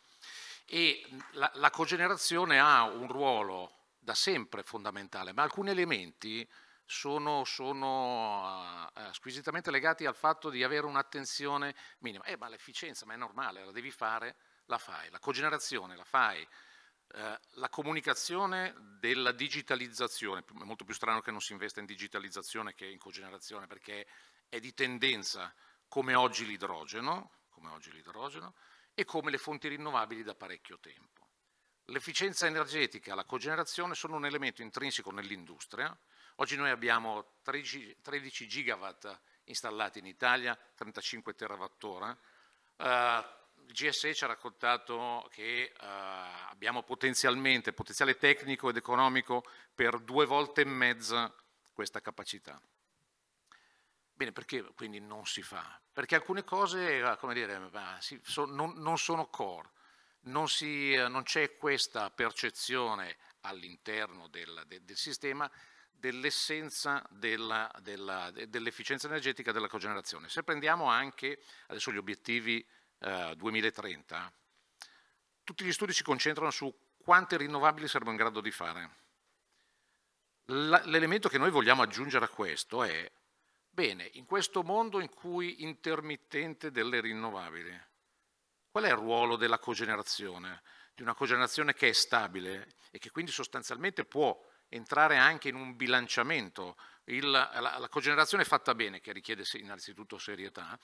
E la, la cogenerazione ha un ruolo da sempre fondamentale, ma alcuni elementi sono, sono uh, squisitamente legati al fatto di avere un'attenzione minima. Eh, ma l'efficienza, ma è normale, la devi fare, la fai. La cogenerazione, la fai. Uh, la comunicazione della digitalizzazione, è molto più strano che non si investa in digitalizzazione che in cogenerazione, perché è di tendenza come oggi l'idrogeno, come oggi l'idrogeno e come le fonti rinnovabili da parecchio tempo. L'efficienza energetica, la cogenerazione sono un elemento intrinseco nell'industria, Oggi noi abbiamo 13, 13 gigawatt installati in Italia, 35 terawattora. Uh, eh, il GSE ci ha raccontato che uh, abbiamo potenzialmente potenziale tecnico ed economico per due volte e mezza questa capacità. Bene, perché quindi non si fa? Perché alcune cose, eh, come dire, non, sono core, non, non c'è questa percezione all'interno del, del, del sistema dell'essenza dell'efficienza energetica della cogenerazione. Se prendiamo anche adesso gli obiettivi eh, 2030, tutti gli studi si concentrano su quante rinnovabili saremo in grado di fare. L'elemento che noi vogliamo aggiungere a questo è, bene, in questo mondo in cui intermittente delle rinnovabili, qual è il ruolo della cogenerazione? Di una cogenerazione che è stabile e che quindi sostanzialmente può entrare anche in un bilanciamento. Il, la, la, cogenerazione è fatta bene, che richiede innanzitutto serietà,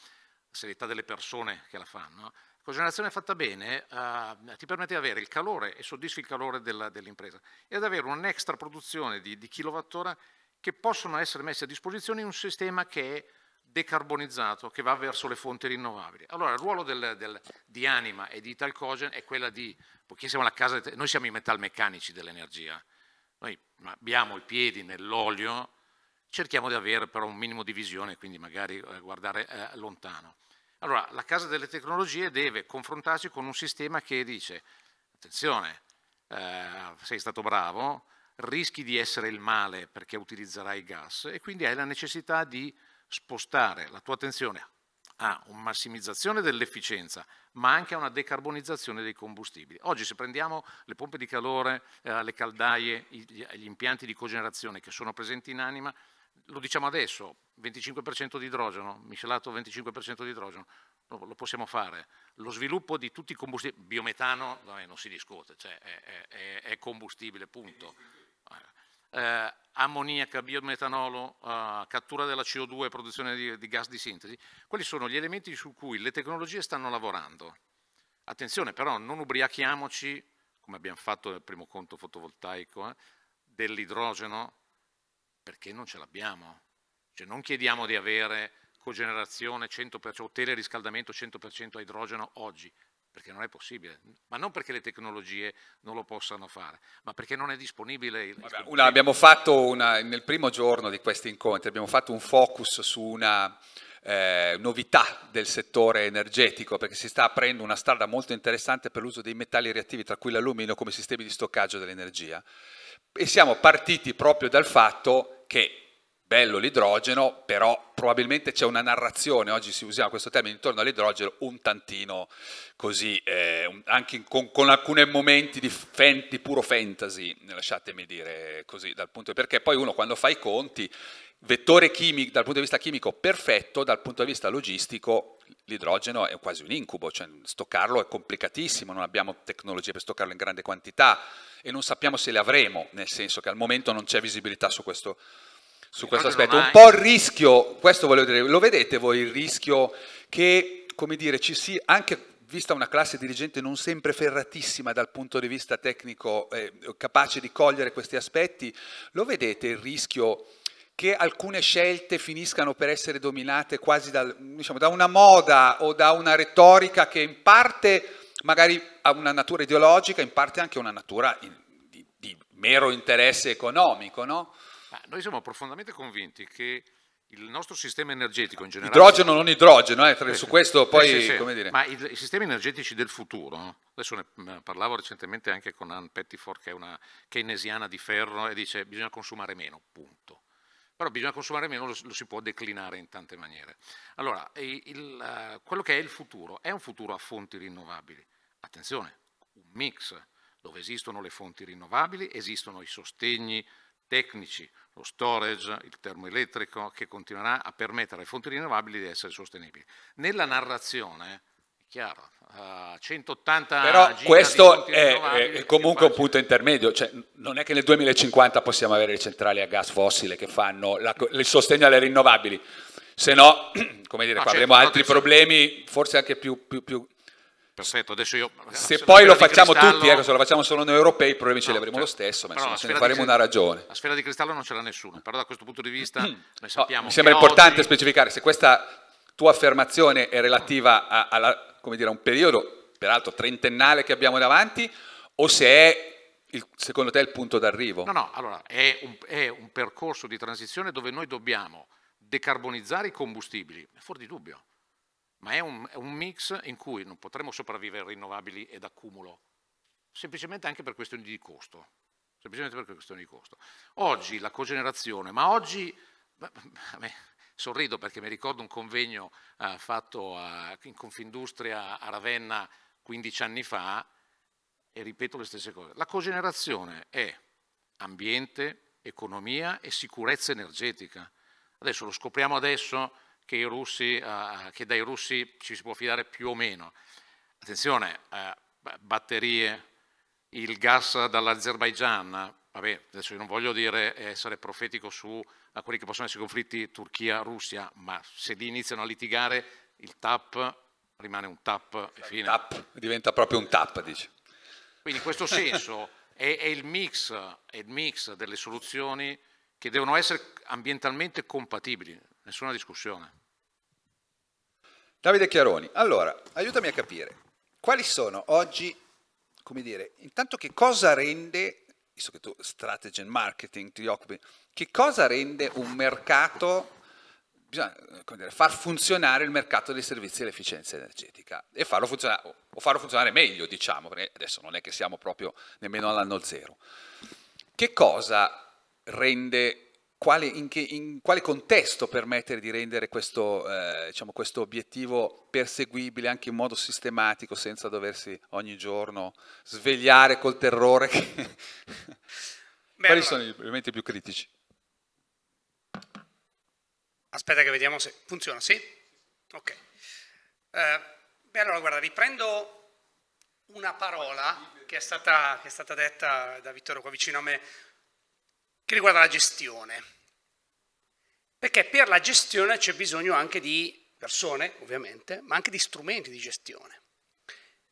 serietà delle persone che la fanno. La cogenerazione fatta bene eh, ti permette di avere il calore e soddisfi il calore dell'impresa e ad avere un'extra produzione di, di kilowattora che possono essere messe a disposizione in un sistema che è decarbonizzato, che va verso le fonti rinnovabili. Allora il ruolo del, del, di Anima e di Italcogen è quella di, poiché siamo la casa, noi siamo i metalmeccanici dell'energia, ma abbiamo i piedi nell'olio, cerchiamo di avere però un minimo di visione, quindi magari eh, guardare eh, lontano. Allora, la Casa delle Tecnologie deve confrontarsi con un sistema che dice, attenzione, eh, sei stato bravo, rischi di essere il male perché utilizzerai gas e quindi hai la necessità di spostare la tua attenzione a una massimizzazione dell'efficienza, ma anche a una decarbonizzazione dei combustibili. Oggi se prendiamo le pompe di calore, eh, le caldaie, gli, gli impianti di cogenerazione che sono presenti in anima, lo diciamo adesso, 25% di idrogeno, miscelato 25% di idrogeno, lo, lo, possiamo fare. Lo sviluppo di tutti i combustibili, biometano no, non si discute, cioè è, è, è combustibile, punto. Eh, ammoniaca, biometanolo, uh, cattura della CO2 produzione di, di, gas di sintesi, quelli sono gli elementi su cui le tecnologie stanno lavorando. Attenzione però, non ubriachiamoci, come abbiamo fatto nel primo conto fotovoltaico, eh, dell'idrogeno, perché non ce l'abbiamo. Cioè, non chiediamo di avere cogenerazione 100% o teleriscaldamento 100% a idrogeno oggi, perché non è possibile, ma non perché le tecnologie non lo possano fare, ma perché non è disponibile. Il... Vabbè, una, abbiamo fatto una, nel primo giorno di questi incontri, abbiamo fatto un focus su una eh, novità del settore energetico, perché si sta aprendo una strada molto interessante per l'uso dei metalli reattivi, tra cui l'alluminio, come sistemi di stoccaggio dell'energia. E siamo partiti proprio dal fatto che bello l'idrogeno, però probabilmente c'è una narrazione, oggi si usa questo termine intorno all'idrogeno, un tantino così, eh, un, anche con, con, alcuni momenti di, fan, di, puro fantasy, lasciatemi dire così, dal punto di, perché poi uno quando fa i conti, vettore chimico, dal punto di vista chimico perfetto, dal punto di vista logistico l'idrogeno è quasi un incubo, cioè stoccarlo è complicatissimo, non abbiamo tecnologie per stoccarlo in grande quantità e non sappiamo se le avremo, nel senso che al momento non c'è visibilità su questo su questo aspetto. Un po' il rischio, questo volevo dire, lo vedete voi il rischio che, come dire, ci sia anche vista una classe dirigente non sempre ferratissima dal punto di vista tecnico, eh, capace di cogliere questi aspetti, lo vedete il rischio che alcune scelte finiscano per essere dominate quasi dal, diciamo, da una moda o da una retorica che in parte magari ha una natura ideologica, in parte anche una natura in, di, di mero interesse economico, no? Ma ah, noi siamo profondamente convinti che il nostro sistema energetico in generale... Idrogeno non idrogeno, eh, su eh, questo eh, poi... Sì, sì, sì. Dire... Ma i, i, sistemi energetici del futuro, adesso ne parlavo recentemente anche con Ann Pettifor che è una keynesiana di ferro e dice bisogna consumare meno, punto. Però bisogna consumare meno, lo, lo si può declinare in tante maniere. Allora, il, eh, quello che è il futuro è un futuro a fonti rinnovabili. Attenzione, un mix dove esistono le fonti rinnovabili, esistono i sostegni tecnici, lo storage, il termoelettrico, che continuerà a permettere alle fonti rinnovabili di essere sostenibili. Nella narrazione, è chiaro, uh, eh, 180 Però questo è, è, comunque è un punto intermedio, cioè, non è che nel 2050 possiamo avere le centrali a gas fossile che fanno la, il sostegno alle rinnovabili, se no, come dire, certo, no, certo, avremo altri problemi forse anche più, più, più Perfetto, adesso io... Eh, se poi lo facciamo tutti, ecco, se lo facciamo solo noi europei, i problemi ce li avremo no, cioè, lo stesso, ma insomma, ce ne faremo di... una ragione. La sfera di cristallo non ce l'ha nessuno, però da questo punto di vista mm. noi sappiamo... No, mi sembra importante oggi... specificare, se questa tua affermazione è relativa a, alla, dire, a un periodo, peraltro trentennale, che abbiamo davanti, o se è il, secondo te il punto d'arrivo? No, no, allora è un, è un, percorso di transizione dove noi dobbiamo decarbonizzare i combustibili, fuori di dubbio ma è un, è un mix in cui non potremo sopravvivere rinnovabili ed accumulo, semplicemente anche per questioni di costo. Semplicemente per questioni di costo. Oggi la cogenerazione, ma oggi sorrido perché mi ricordo un convegno uh, fatto a, in Confindustria a Ravenna 15 anni fa e ripeto le stesse cose. La cogenerazione è ambiente, economia e sicurezza energetica. Adesso lo scopriamo adesso che, russi, eh, che, dai russi ci si può fidare più o meno. Attenzione, eh, batterie, il gas dall'Azerbaigian, vabbè, adesso io non voglio dire eh, essere profetico su quelli che possono essere i conflitti Turchia-Russia, ma se lì iniziano a litigare il TAP rimane un TAP e fine. TAP diventa proprio un TAP, dice. Quindi in questo senso è, è, il mix, è il mix delle soluzioni che devono essere ambientalmente compatibili nessuna discussione. Davide Chiaroni, allora, aiutami a capire, quali sono oggi, come dire, intanto che cosa rende, visto che tu strategy and marketing ti occupi, che cosa rende un mercato, bisogna dire, far funzionare il mercato dei servizi dell'efficienza energetica e farlo funzionare, o farlo funzionare meglio, diciamo, perché adesso non è che siamo proprio nemmeno all'anno zero. Che cosa rende quale, in, che, in, quale contesto permettere di rendere questo, eh, diciamo, questo, obiettivo perseguibile anche in modo sistematico senza doversi ogni giorno svegliare col terrore? Che... Beh, Quali allora... sono gli elementi più critici? Aspetta che vediamo se funziona, sì? Ok. Eh, beh, allora guarda, riprendo una parola che è stata, che è stata detta da Vittorio qua vicino a me che riguarda la gestione. Perché per la gestione c'è bisogno anche di persone, ovviamente, ma anche di strumenti di gestione.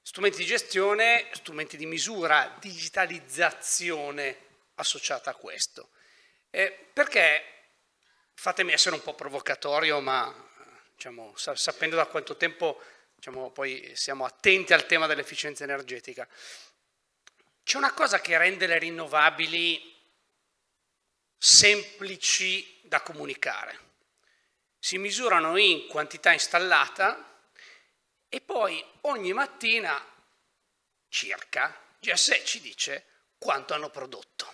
Strumenti di gestione, strumenti di misura, digitalizzazione associata a questo. Eh, perché, fatemi essere un po' provocatorio, ma diciamo, sapendo da quanto tempo diciamo, poi siamo attenti al tema dell'efficienza energetica, c'è una cosa che rende le rinnovabili semplici da comunicare. Si misurano in quantità installata e poi ogni mattina circa GSE ci dice quanto hanno prodotto.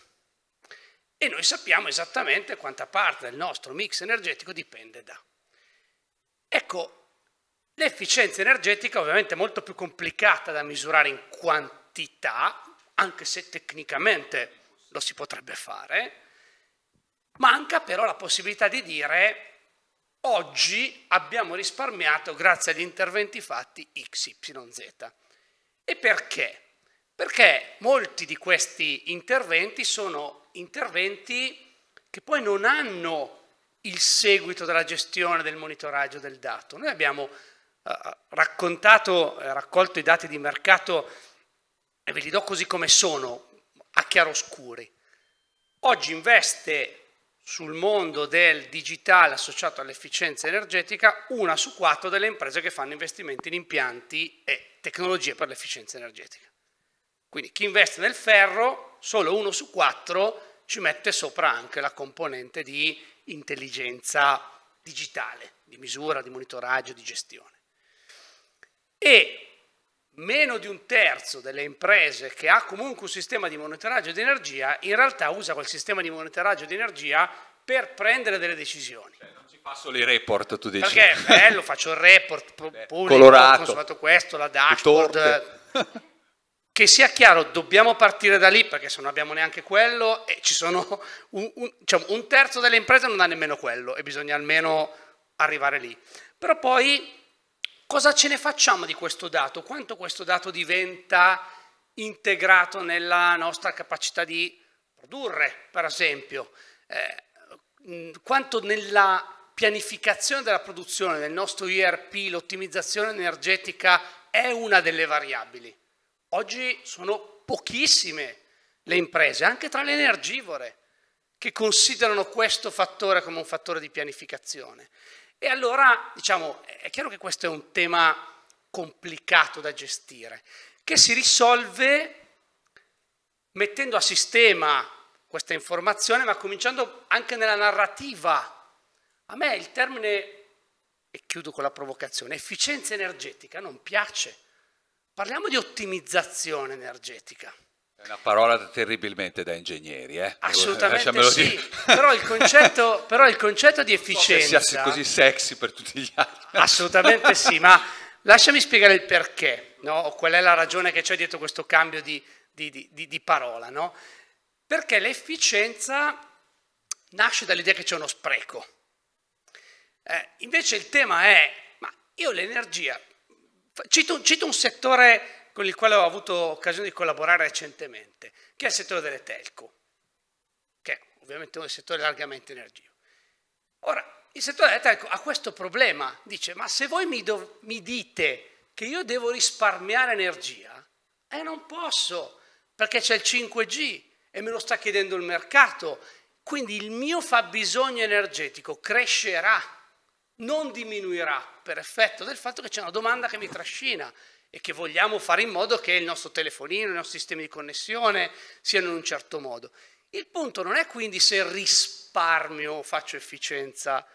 E noi sappiamo esattamente quanta parte del nostro mix energetico dipende da. Ecco, l'efficienza energetica ovviamente è molto più complicata da misurare in quantità, anche se tecnicamente lo si potrebbe fare, Manca però la possibilità di dire oggi abbiamo risparmiato grazie agli interventi fatti XYZ. E perché? Perché molti di questi interventi sono interventi che poi non hanno il seguito della gestione del monitoraggio del dato. Noi abbiamo eh, raccontato, eh, raccolto i dati di mercato e ve li do così come sono, a chiaroscuri. Oggi investe sul mondo del digitale associato all'efficienza energetica, una su quattro delle imprese che fanno investimenti in impianti e tecnologie per l'efficienza energetica. Quindi chi investe nel ferro, solo uno su quattro ci mette sopra anche la componente di intelligenza digitale, di misura, di monitoraggio, di gestione. E meno di un terzo delle imprese che ha comunque un sistema di monitoraggio di energia, in realtà usa quel sistema di monitoraggio di energia per prendere delle decisioni. Cioè, non ci passo i report, tu dici. Perché è bello, faccio il report, pubblico, colorato, ho consumato questo, la dashboard. Che sia chiaro, dobbiamo partire da lì perché se non abbiamo neanche quello, e ci sono un, un, diciamo, un terzo delle imprese non ha nemmeno quello e bisogna almeno arrivare lì. Però poi Cosa ce ne facciamo di questo dato? Quanto questo dato diventa integrato nella nostra capacità di produrre, per esempio? Eh, mm, quanto nella pianificazione della produzione, nel nostro IRP, l'ottimizzazione energetica è una delle variabili. Oggi sono pochissime le imprese, anche tra le energivore, che considerano questo fattore come un fattore di pianificazione. E allora, diciamo, è chiaro che questo è un tema complicato da gestire, che si risolve mettendo a sistema questa informazione, ma cominciando anche nella narrativa. A me il termine, e chiudo con la provocazione, efficienza energetica non piace. Parliamo di ottimizzazione energetica. È una parola terribilmente da ingegneri, eh? Assolutamente sì, però il, concetto, però il concetto di efficienza... Non so sia così sexy per tutti gli altri. Assolutamente sì, ma lasciami spiegare il perché, no? qual è la ragione che c'è dietro questo cambio di, di, di, di parola, no? Perché l'efficienza nasce dall'idea che c'è uno spreco. Eh, invece il tema è, ma io l'energia, cito, cito un settore con il quale ho avuto occasione di collaborare recentemente, che è il settore delle telco, che è ovviamente un settore largamente energia. Ora, il settore delle telco ha questo problema, dice, ma se voi mi, mi dite che io devo risparmiare energia, eh non posso, perché c'è il 5G e me lo sta chiedendo il mercato, quindi il mio fabbisogno energetico crescerà, non diminuirà per effetto del fatto che c'è una domanda che mi trascina e che vogliamo fare in modo che il nostro telefonino, i nostri sistemi di connessione siano in un certo modo. Il punto non è quindi se risparmio o faccio efficienza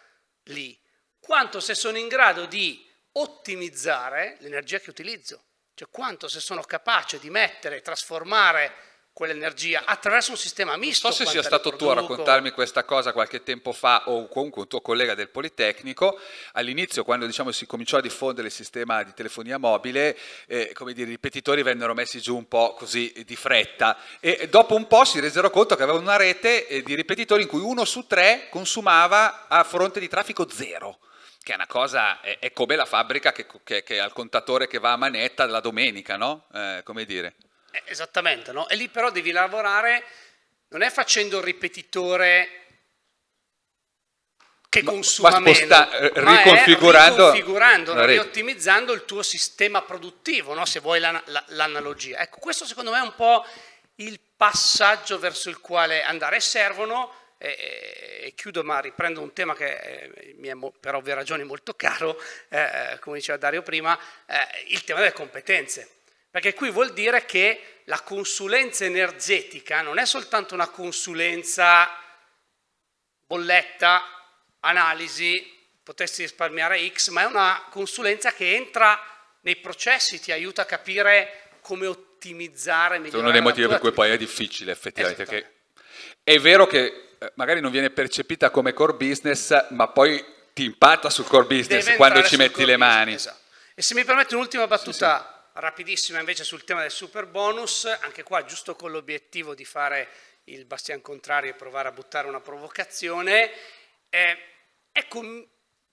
lì, quanto se sono in grado di ottimizzare l'energia che utilizzo, cioè quanto se sono capace di mettere, trasformare quell'energia attraverso un sistema misto. Non so se sia stato tu a raccontarmi questa cosa qualche tempo fa o comunque un tuo collega del Politecnico, all'inizio quando diciamo, si cominciò a diffondere il sistema di telefonia mobile, eh, come dire, i ripetitori vennero messi giù un po' così di fretta e dopo un po' si resero conto che avevano una rete eh, di ripetitori in cui uno su tre consumava a fronte di traffico zero che è una cosa, è, è come la fabbrica che, che, che, ha il contatore che va a manetta la domenica, no? Eh, come dire. Eh, esattamente, no? E lì però devi lavorare, non è facendo il ripetitore che consuma eh, ma sposta, meno, riconfigurando, riconfigurando riottimizzando il tuo sistema produttivo, no? se vuoi l'analogia. Ecco, questo secondo me è un po' il passaggio verso il quale andare. E servono, e, e chiudo ma riprendo un tema che eh, mi è per ovvie ragioni molto caro, eh, eh, come diceva Dario prima, eh, il tema delle competenze. Perché qui vuol dire che la consulenza energetica non è soltanto una consulenza bolletta, analisi, potresti risparmiare X, ma è una consulenza che entra nei processi, ti aiuta a capire come ottimizzare, migliorare. Sono uno dei motivi per cui poi è difficile effettivamente. Perché è vero che eh, magari non viene percepita come core business, ma poi ti impatta sul core business Deve quando ci metti le business, mani. Esatto. E se mi permette un'ultima battuta, sì, sì rapidissima invece sul tema del super bonus, anche qua giusto con l'obiettivo di fare il bastian contrario e provare a buttare una provocazione. Eh, ecco,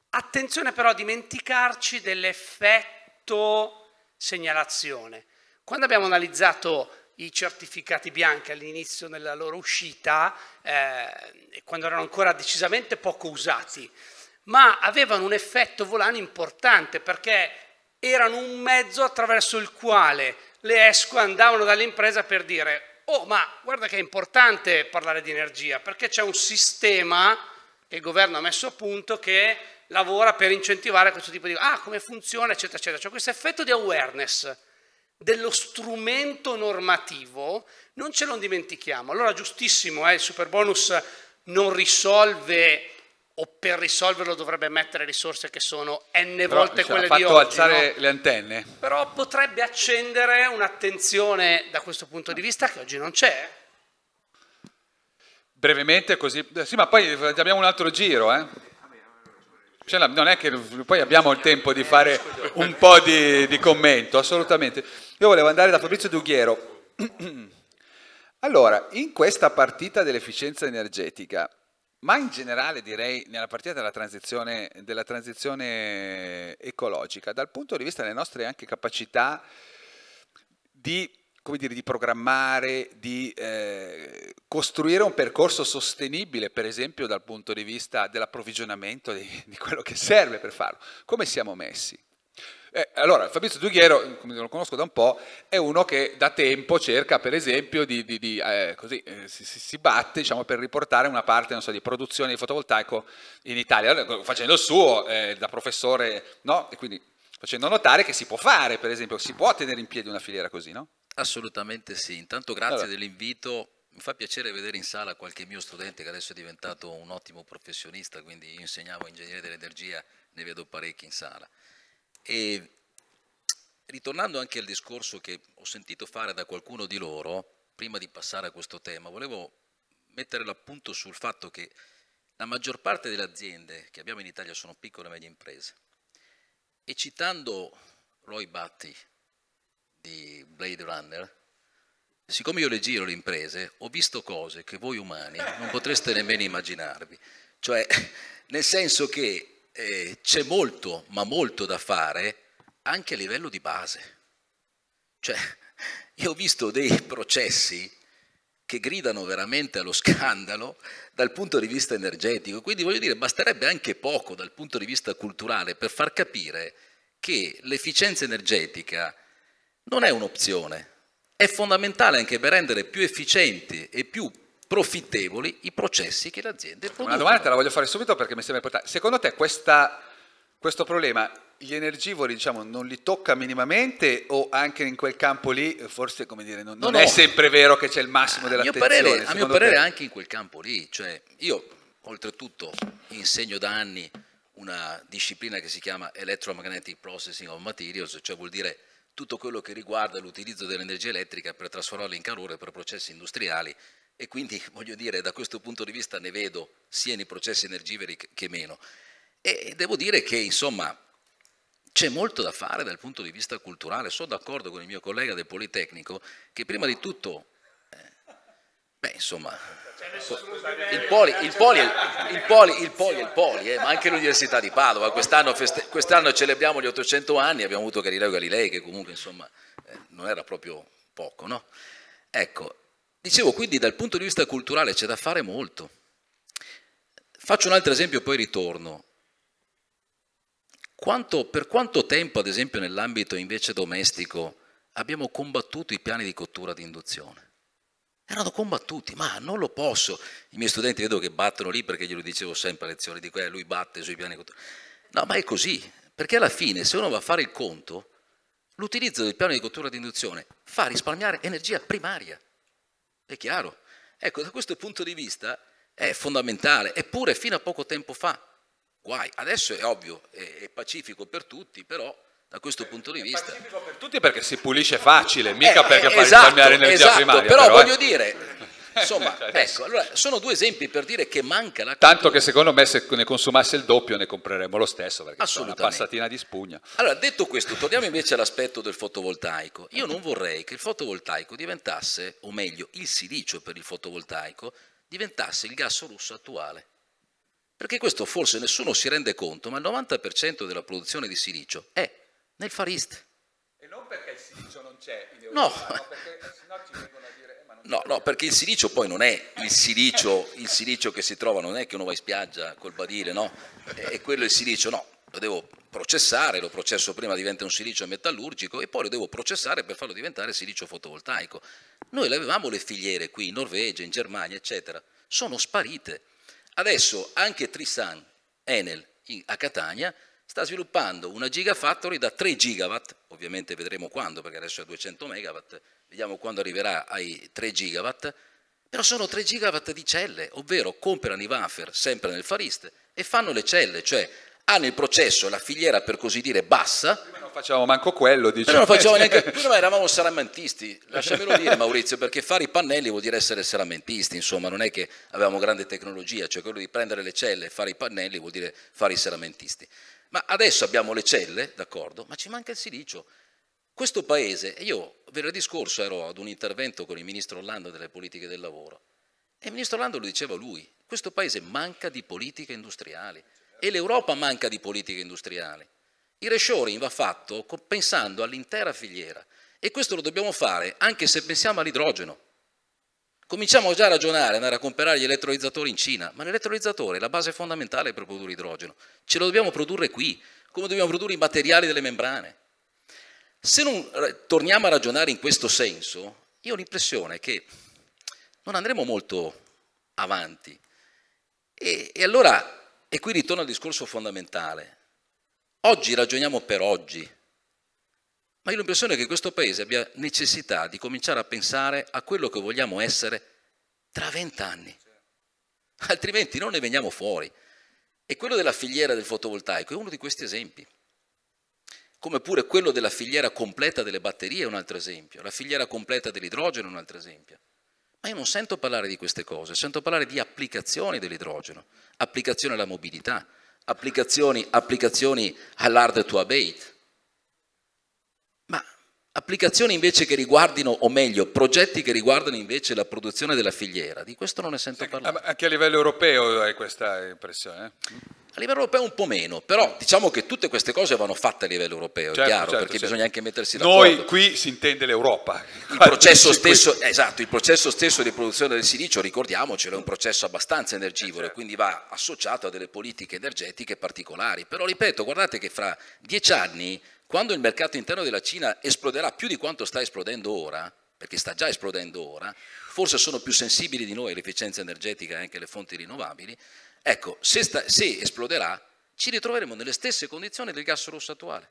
attenzione però a dimenticarci dell'effetto segnalazione. Quando abbiamo analizzato i certificati bianchi all'inizio della loro uscita, eh, quando erano ancora decisamente poco usati, ma avevano un effetto volano importante perché erano un mezzo attraverso il quale le ESCO andavano dall'impresa per dire oh ma guarda che è importante parlare di energia perché c'è un sistema che il governo ha messo a punto che lavora per incentivare questo tipo di ah come funziona eccetera eccetera cioè questo effetto di awareness dello strumento normativo non ce lo dimentichiamo allora giustissimo eh, il super bonus non risolve o per risolverlo dovrebbe mettere risorse che sono n Però, volte diciamo, quelle di oggi. Ha fatto alzare no? le antenne. Però potrebbe accendere un'attenzione da questo punto di vista che oggi non c'è. Brevemente così. Sì, ma poi abbiamo un altro giro, eh? la, non è che poi abbiamo il tempo di fare un po' di, di commento, assolutamente. Io volevo andare da Fabrizio Dughiero. Allora, in questa partita dell'efficienza energetica, ma in generale direi nella partita della transizione, della transizione ecologica, dal punto di vista delle nostre anche capacità di come dire, di programmare, di eh, costruire un percorso sostenibile, per esempio dal punto di vista dell'approvvigionamento di, di quello che serve per farlo. Come siamo messi? Eh, allora, Fabrizio Dughiero, come lo conosco da un po', è uno che da tempo cerca, per esempio, di, di, di eh, così, eh, si, si, batte diciamo, per riportare una parte so, di produzione di fotovoltaico in Italia, facendo il suo eh, da professore, no? E quindi facendo notare che si può fare, per esempio, si può tenere in piedi una filiera così, no? Assolutamente sì. Intanto grazie allora. dell'invito. Mi fa piacere vedere in sala qualche mio studente che adesso è diventato un ottimo professionista, quindi io insegnavo ingegneria dell'energia, ne vedo parecchi in sala. E ritornando anche al discorso che ho sentito fare da qualcuno di loro, prima di passare a questo tema, volevo mettere l'appunto sul fatto che la maggior parte delle aziende che abbiamo in Italia sono piccole e medie imprese. E citando Roy Batty di Blade Runner, siccome io le giro le imprese, ho visto cose che voi umani non potreste nemmeno immaginarvi. Cioè, nel senso che eh, c'è molto, ma molto da fare anche a livello di base. Cioè, io ho visto dei processi che gridano veramente allo scandalo dal punto di vista energetico, quindi voglio dire, basterebbe anche poco dal punto di vista culturale per far capire che l'efficienza energetica non è un'opzione, è fondamentale anche per rendere più efficienti e più profittevoli i processi che le aziende producono. Una domanda te la voglio fare subito perché mi sembra importante. Secondo te questa, questo problema gli energivori diciamo, non li tocca minimamente o anche in quel campo lì forse come dire, non, non no, è sempre vero che c'è il massimo della dell'attenzione? A mio parere, te? anche in quel campo lì, cioè io oltretutto insegno da anni una disciplina che si chiama Electromagnetic Processing of Materials, cioè vuol dire tutto quello che riguarda l'utilizzo dell'energia elettrica per trasformarla in calore per processi industriali e quindi, voglio dire, da questo punto di vista ne vedo sia nei processi energiveri che meno. E devo dire che, insomma, c'è molto da fare dal punto di vista culturale. Sono d'accordo con il mio collega del Politecnico che prima di tutto... Eh, beh, insomma... Il poli, il poli, il poli, il poli, il poli, eh, ma anche l'Università di Padova. Quest'anno, feste- quest'anno, celebriamo gli 800 anni, abbiamo avuto Galileo Galilei che comunque insomma eh, non era proprio poco, no? Ecco, Dicevo, quindi dal punto di vista culturale c'è da fare molto. Faccio un altro esempio, e poi ritorno. Quanto, per quanto tempo, ad esempio, nell'ambito invece domestico abbiamo combattuto i piani di cottura di induzione? Erano combattuti, ma non lo posso. I miei studenti vedo che battono lì perché glielo dicevo sempre a lezione, dico, eh, lui batte sui piani di cottura. No, ma è così, perché alla fine, se uno va a fare il conto, l'utilizzo del piano di cottura di induzione fa risparmiare energia primaria. È chiaro? Ecco, da questo punto di vista è fondamentale, eppure fino a poco tempo fa, guai, adesso è ovvio, è, è pacifico per tutti, però da questo punto di vista... È pacifico per tutti perché si pulisce facile, mica eh, perché esatto, fa risparmiare energia esatto, primaria. Però, però eh. voglio eh. dire, Insomma, cioè, ecco, allora, sono due esempi per dire che manca la cultura. Tanto che secondo me se ne consumasse il doppio ne compreremmo lo stesso, perché è una passatina di spugna. Allora, detto questo, torniamo invece all'aspetto del fotovoltaico. Io non vorrei che il fotovoltaico diventasse, o meglio, il silicio per il fotovoltaico, diventasse il gas russo attuale. Perché questo forse nessuno si rende conto, ma il 90% della produzione di silicio è nel Far East. E non perché il silicio non c'è in Europa, no. Eh, no perché sennò ci vengono a dire No, no, perché il silicio poi non è il silicio, il silicio che si trova, non è che uno va in spiaggia col badile, no? E quello è il silicio, no, lo devo processare, lo processo prima diventa un silicio metallurgico e poi lo devo processare per farlo diventare silicio fotovoltaico. Noi avevamo le filiere qui in Norvegia, in Germania, eccetera, sono sparite. Adesso anche Tristan Enel a Catania sta sviluppando una gigafactory da 3 gigawatt, ovviamente vedremo quando perché adesso è a 200 megawatt, vediamo quando arriverà ai 3 gigawatt, però sono 3 gigawatt di celle, ovvero comprano i wafer sempre nel Far East e fanno le celle, cioè hanno il processo, la filiera per così dire bassa. Prima non facevamo manco quello, diciamo. non facevamo neanche, prima eravamo salamantisti, lasciamelo dire Maurizio, perché fare i pannelli vuol dire essere salamentisti, insomma, non è che avevamo grande tecnologia, cioè quello di prendere le celle e fare i pannelli vuol dire fare i salamentisti. Ma adesso abbiamo le celle, d'accordo, ma ci manca il silicio. Questo paese, io venerdì scorso ero ad un intervento con il ministro Orlando delle politiche del lavoro e il ministro Orlando lo diceva lui, questo paese manca di politiche industriali e l'Europa manca di politiche industriali. Il reshoring va fatto pensando all'intera filiera e questo lo dobbiamo fare anche se pensiamo all'idrogeno cominciamo già a ragionare, andare a comprare gli elettrolizzatori in Cina, ma l'elettrolizzatore è la base fondamentale per produrre idrogeno, ce lo dobbiamo produrre qui, come dobbiamo produrre i materiali delle membrane. Se non eh, torniamo a ragionare in questo senso, io ho l'impressione che non andremo molto avanti. E, e allora, e qui ritorno al discorso fondamentale, oggi ragioniamo per oggi, ma io ho l'impressione che questo Paese abbia necessità di cominciare a pensare a quello che vogliamo essere tra vent'anni, altrimenti non ne veniamo fuori. E quello della filiera del fotovoltaico è uno di questi esempi. Come pure quello della filiera completa delle batterie è un altro esempio, la filiera completa dell'idrogeno è un altro esempio. Ma io non sento parlare di queste cose, sento parlare di applicazioni dell'idrogeno, applicazioni alla mobilità, applicazioni, applicazioni all'hard to abate, Applicazioni invece che riguardino, o meglio, progetti che riguardano invece la produzione della filiera, di questo non ne sento parlare. anche a livello europeo hai questa impressione? A livello europeo un po' meno, però diciamo che tutte queste cose vanno fatte a livello europeo, certo, è chiaro, certo, perché certo. bisogna anche mettersi d'accordo. Noi qui si intende l'Europa. Il processo, stesso, esatto, il processo stesso di produzione del silicio, ricordiamocelo, è un processo abbastanza energivoro eh, e certo. quindi va associato a delle politiche energetiche particolari. Però ripeto, guardate che fra dieci anni quando il mercato interno della Cina esploderà più di quanto sta esplodendo ora, perché sta già esplodendo ora, forse sono più sensibili di noi all'efficienza energetica e anche alle fonti rinnovabili, ecco, se, sta, se esploderà ci ritroveremo nelle stesse condizioni del gas russo attuale.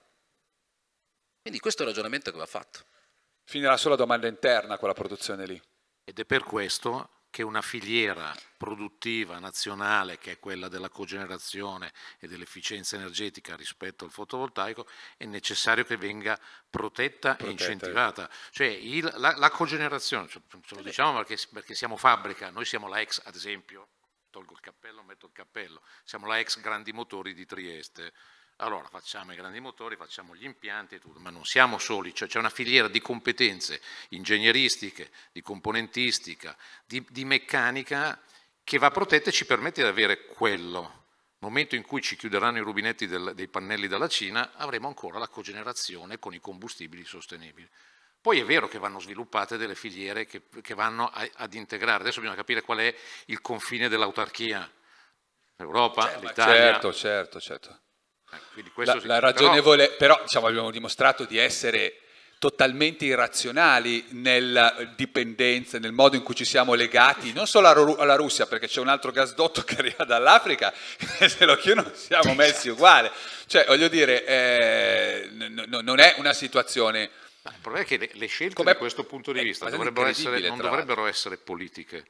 Quindi questo è il ragionamento che va fatto. Finirà solo la domanda interna quella produzione lì. Ed è per questo che una filiera produttiva nazionale, che è quella della cogenerazione e dell'efficienza energetica rispetto al fotovoltaico, è necessario che venga protetta, protetta. e incentivata. Eh. Cioè il, la, la, cogenerazione, ce lo eh diciamo perché, perché siamo fabbrica, noi siamo la ex, ad esempio, tolgo il cappello, metto il cappello, siamo la ex grandi motori di Trieste allora facciamo i grandi motori, facciamo gli impianti e tutto, ma non siamo soli, cioè c'è una filiera di competenze ingegneristiche, di componentistica, di, di meccanica che va protetta e ci permette di avere quello. Nel momento in cui ci chiuderanno i rubinetti del, dei pannelli dalla Cina avremo ancora la cogenerazione con i combustibili sostenibili. Poi è vero che vanno sviluppate delle filiere che, che vanno a, ad integrare. Adesso bisogna capire qual è il confine dell'autarchia. L'Europa, certo, l'Italia. Certo, certo, certo. Eh, la, la ragionevole, però, però diciamo, abbiamo dimostrato di essere totalmente irrazionali nella dipendenza, nel modo in cui ci siamo legati, non solo alla Russia, perché c'è un altro gasdotto che arriva dall'Africa, se lo chiedo siamo messi uguali. Cioè, voglio dire, eh, non è una situazione... Ma il problema è che le, le scelte Com'è, da questo punto di eh, vista dovrebbero essere, non dovrebbero essere politiche,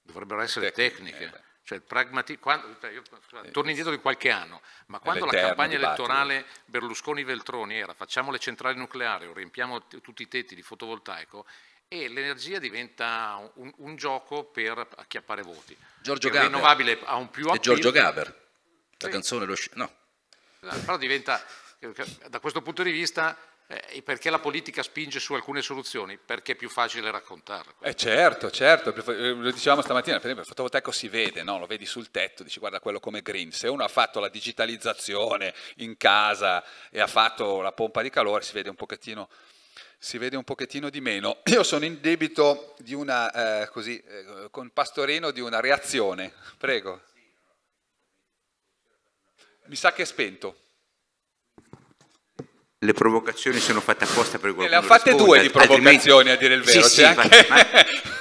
dovrebbero essere tecniche. tecniche. Eh, cioè, quando, cioè, io, eh. torno indietro di qualche anno, ma quando la campagna elettorale Berlusconi-Veltroni era facciamo le centrali nucleari o riempiamo tutti i tetti di fotovoltaico, e l'energia diventa un, un, gioco per acchiappare voti. Giorgio il Gaber. rinnovabile ha un più appeal. È Giorgio Gaber, la sì. canzone lo... no. Però diventa, da questo punto di vista eh, perché la politica spinge su alcune soluzioni? Perché è più facile raccontarle. Eh certo, certo, eh, lo dicevamo stamattina, per esempio il fotovoltaico si vede, no? lo vedi sul tetto, dici guarda quello come green, se uno ha fatto la digitalizzazione in casa e ha fatto la pompa di calore si vede un pochettino, vede un pochettino di meno. Io sono in debito di una, eh, così, eh, con Pastorino di una reazione, prego. Mi sa che è spento le provocazioni sono fatte apposta per qualcuno. E le ha fatte risponde, due di provocazioni a dire il vero. Sì, sì, cioè anche... ma,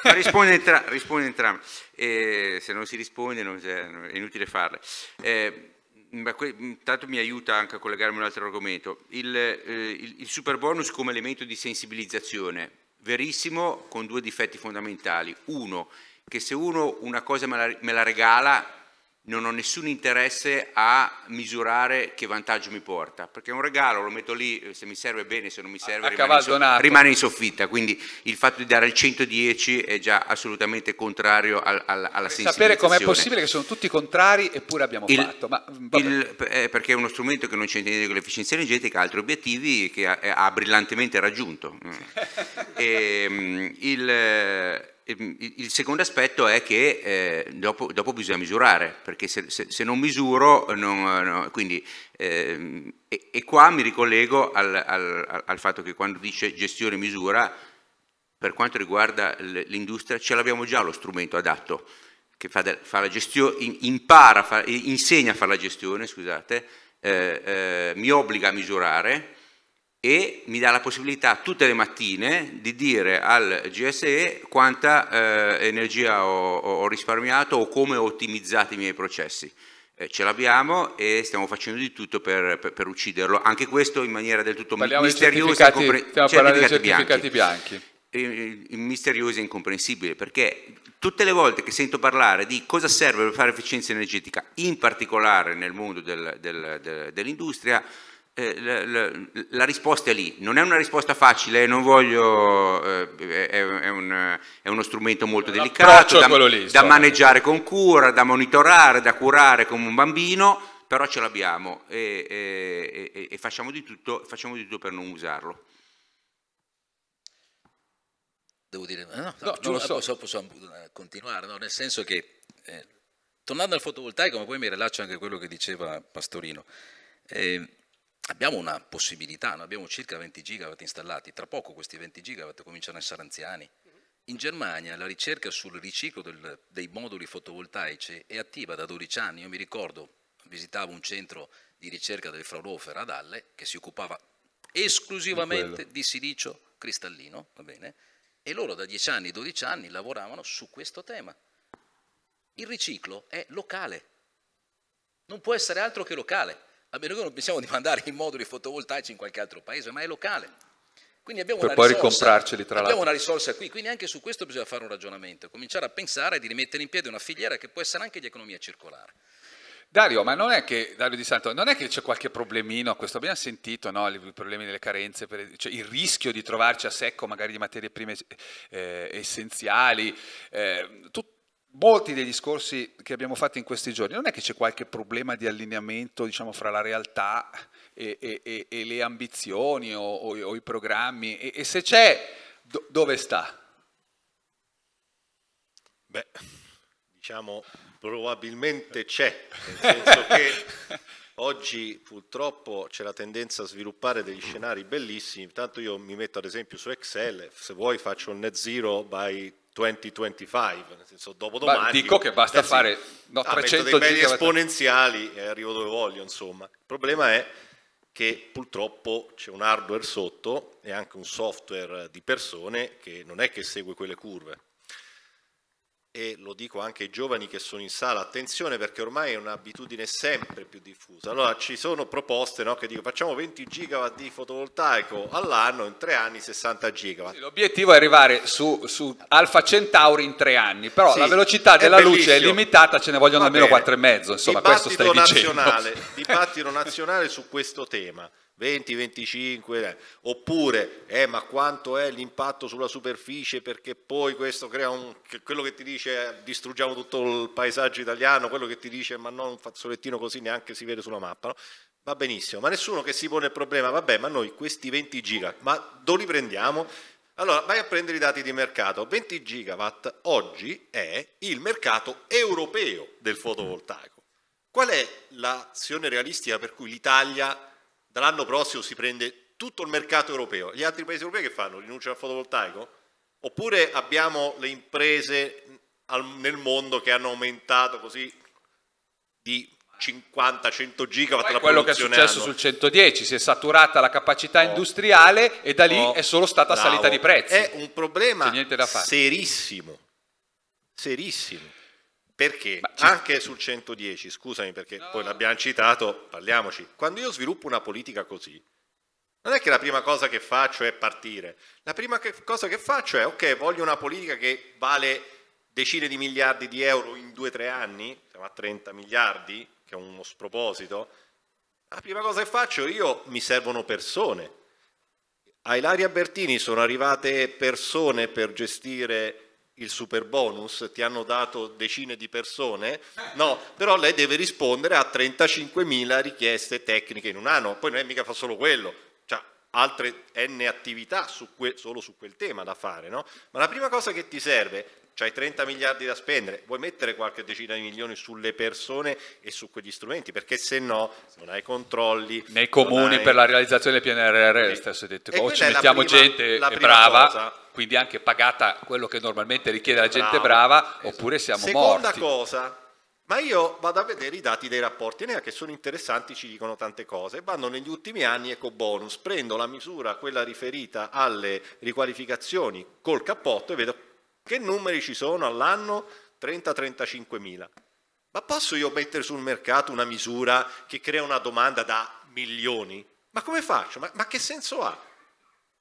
ma, risponde, entra, risponde entrambe. Eh, se non si risponde non, è inutile farle. Eh, intanto mi aiuta anche a collegarmi a un altro argomento. Il, eh, il, il super bonus come elemento di sensibilizzazione, verissimo, con due difetti fondamentali. Uno, che se uno una cosa me la, me la regala non ho nessun interesse a misurare che vantaggio mi porta, perché è un regalo lo metto lì, eh, se mi serve bene, se non mi serve a, rimane, in so rimane, in soffitta, quindi il fatto di dare il 110 è già assolutamente contrario al, al, alla sensibilità. Sapere com'è possibile che sono tutti contrari eppure abbiamo il, fatto. Ma, il, eh, perché è uno strumento che non c'entra niente con l'efficienza energetica, ha altri obiettivi che ha, eh, ha brillantemente raggiunto. Mm. e, ehm, il, Ehm, il secondo aspetto è che eh, dopo, dopo, bisogna misurare, perché se, se, se non misuro, non, no, quindi, eh, e, e, qua mi ricollego al, al, al, fatto che quando dice gestione misura, per quanto riguarda l'industria, ce l'abbiamo già lo strumento adatto, che fa, fa gestio, impara, fa, insegna a fare la gestione, scusate, eh, eh mi obbliga a misurare, e mi dà la possibilità tutte le mattine di dire al GSE quanta eh, energia ho, ho, risparmiato o come ho ottimizzato i miei processi. Eh, ce l'abbiamo e stiamo facendo di tutto per, per, per, ucciderlo, anche questo in maniera del tutto Parliamo misteriosa. Compre- stiamo parlando di certificati bianchi. bianchi eh, eh, misterioso e incomprensibile perché tutte le volte che sento parlare di cosa serve per fare efficienza energetica in particolare nel mondo del, del, del, dell'industria eh, la, la, la, risposta è lì, non è una risposta facile, non voglio, eh, è, è, un, è, uno strumento molto delicato da, lì, da maneggiare con cura, da monitorare, da curare come un bambino, però ce l'abbiamo e, e, e, e facciamo, di tutto, facciamo, di tutto, per non usarlo. Devo dire, eh, no, no, no giù, eh, so. posso, posso, continuare, no? nel senso che, eh, tornando al fotovoltaico, ma poi mi rilascio anche a quello che diceva Pastorino, eh, abbiamo una possibilità, noi abbiamo circa 20 gigawatt installati, tra poco questi 20 gigawatt cominciano a essere anziani. Mm-hmm. In Germania la ricerca sul riciclo del, dei moduli fotovoltaici è attiva da 12 anni. Io mi ricordo, visitavo un centro di ricerca del Fraunhofer ad Halle che si occupava esclusivamente di, di silicio cristallino, va bene? E loro da 10 anni, 12 anni lavoravano su questo tema. Il riciclo è locale, non può essere altro che locale a meno che non pensiamo di mandare i moduli fotovoltaici in qualche altro paese, ma è locale. Quindi abbiamo, per una, poi risorsa, ricomprarceli, tra abbiamo una risorsa qui, quindi anche su questo bisogna fare un ragionamento, cominciare a pensare di rimettere in piedi una filiera che può essere anche di economia circolare. Dario, ma non è che, Dario Di Santo, non è che c'è qualche problemino a questo? Abbiamo sentito no, i problemi delle carenze, per, cioè il rischio di trovarci a secco magari di materie prime eh, essenziali. Eh, tu, molti dei discorsi che abbiamo fatto in questi giorni, non è che c'è qualche problema di allineamento diciamo, fra la realtà e, e, e le ambizioni o, o, o, i programmi? E, e se c'è, do, dove sta? Beh, diciamo probabilmente c'è, nel senso che oggi purtroppo c'è la tendenza a sviluppare degli scenari bellissimi, intanto io mi metto ad esempio su Excel, se vuoi faccio un net zero by 2025, nel senso dopo domani. dico che basta terzi, fare no, 300 ah, dei medi esponenziali e arrivo dove voglio, insomma. Il problema è che purtroppo c'è un hardware sotto e anche un software di persone che non è che segue quelle curve e lo dico anche ai giovani che sono in sala, attenzione perché ormai è un'abitudine sempre più diffusa. Allora ci sono proposte no, che dicono facciamo 20 gigawatt di fotovoltaico all'anno, in tre anni 60 gigawatt. Sì, l'obiettivo è arrivare su, su, Alfa Centauri in tre anni, però sì, la velocità della bellissimo. luce è limitata, ce ne vogliono Va almeno quattro e mezzo, insomma dibattito questo stai nazionale, dicendo. Dibattito nazionale su questo tema. 20, 25, eh. oppure eh, ma quanto è l'impatto sulla superficie perché poi questo crea un, quello che ti dice eh, distruggiamo tutto il paesaggio italiano, quello che ti dice ma non un fazzolettino così neanche si vede sulla mappa, no? va benissimo, ma nessuno che si pone il problema, vabbè ma noi questi 20 giga, ma dove li prendiamo? Allora vai a prendere i dati di mercato, 20 gigawatt oggi è il mercato europeo del fotovoltaico. Qual è l'azione realistica per cui l'Italia dall'anno prossimo si prende tutto il mercato europeo. Gli altri paesi europei che fanno? Rinunciano al fotovoltaico? Oppure abbiamo le imprese nel mondo che hanno aumentato così di 50-100 gigawatt la quello che è successo anno. sul 110 si è saturata la capacità no, oh. industriale e da lì no, oh. è solo stata bravo. salita di prezzi è un problema serissimo serissimo perché anche sul 110, scusami perché no. poi l'abbiamo citato, parliamoci, quando io sviluppo una politica così, non è che la prima cosa che faccio è partire, la prima che cosa che faccio è ok, voglio una politica che vale decine di miliardi di euro in due o tre anni, siamo a 30 miliardi, che è uno sproposito, la prima cosa che faccio io mi servono persone. A Ilaria Bertini sono arrivate persone per gestire il super bonus, ti hanno dato decine di persone, no, però lei deve rispondere a 35.000 richieste tecniche in un anno, poi non è mica fa solo quello, altre n attività su solo su quel tema da fare, no? ma la prima cosa che ti serve, c'hai 30 miliardi da spendere, vuoi mettere qualche decina di milioni sulle persone e su quegli strumenti, perché se no non hai controlli. Nei comuni hai... per la realizzazione del PNRR, sì. stesso detto, o ci mettiamo prima, gente brava, cosa. quindi anche pagata quello che normalmente richiede la gente brava, brava esatto. oppure siamo Seconda morti. Seconda cosa, ma io vado a vedere i dati dei rapporti Enea che sono interessanti, ci dicono tante cose. Vanno negli ultimi anni eco bonus, prendo la misura, quella riferita alle riqualificazioni col cappotto e vedo che numeri ci sono all'anno 30-35 mila. Ma posso io mettere sul mercato una misura che crea una domanda da milioni? Ma come faccio? Ma, ma che senso ha?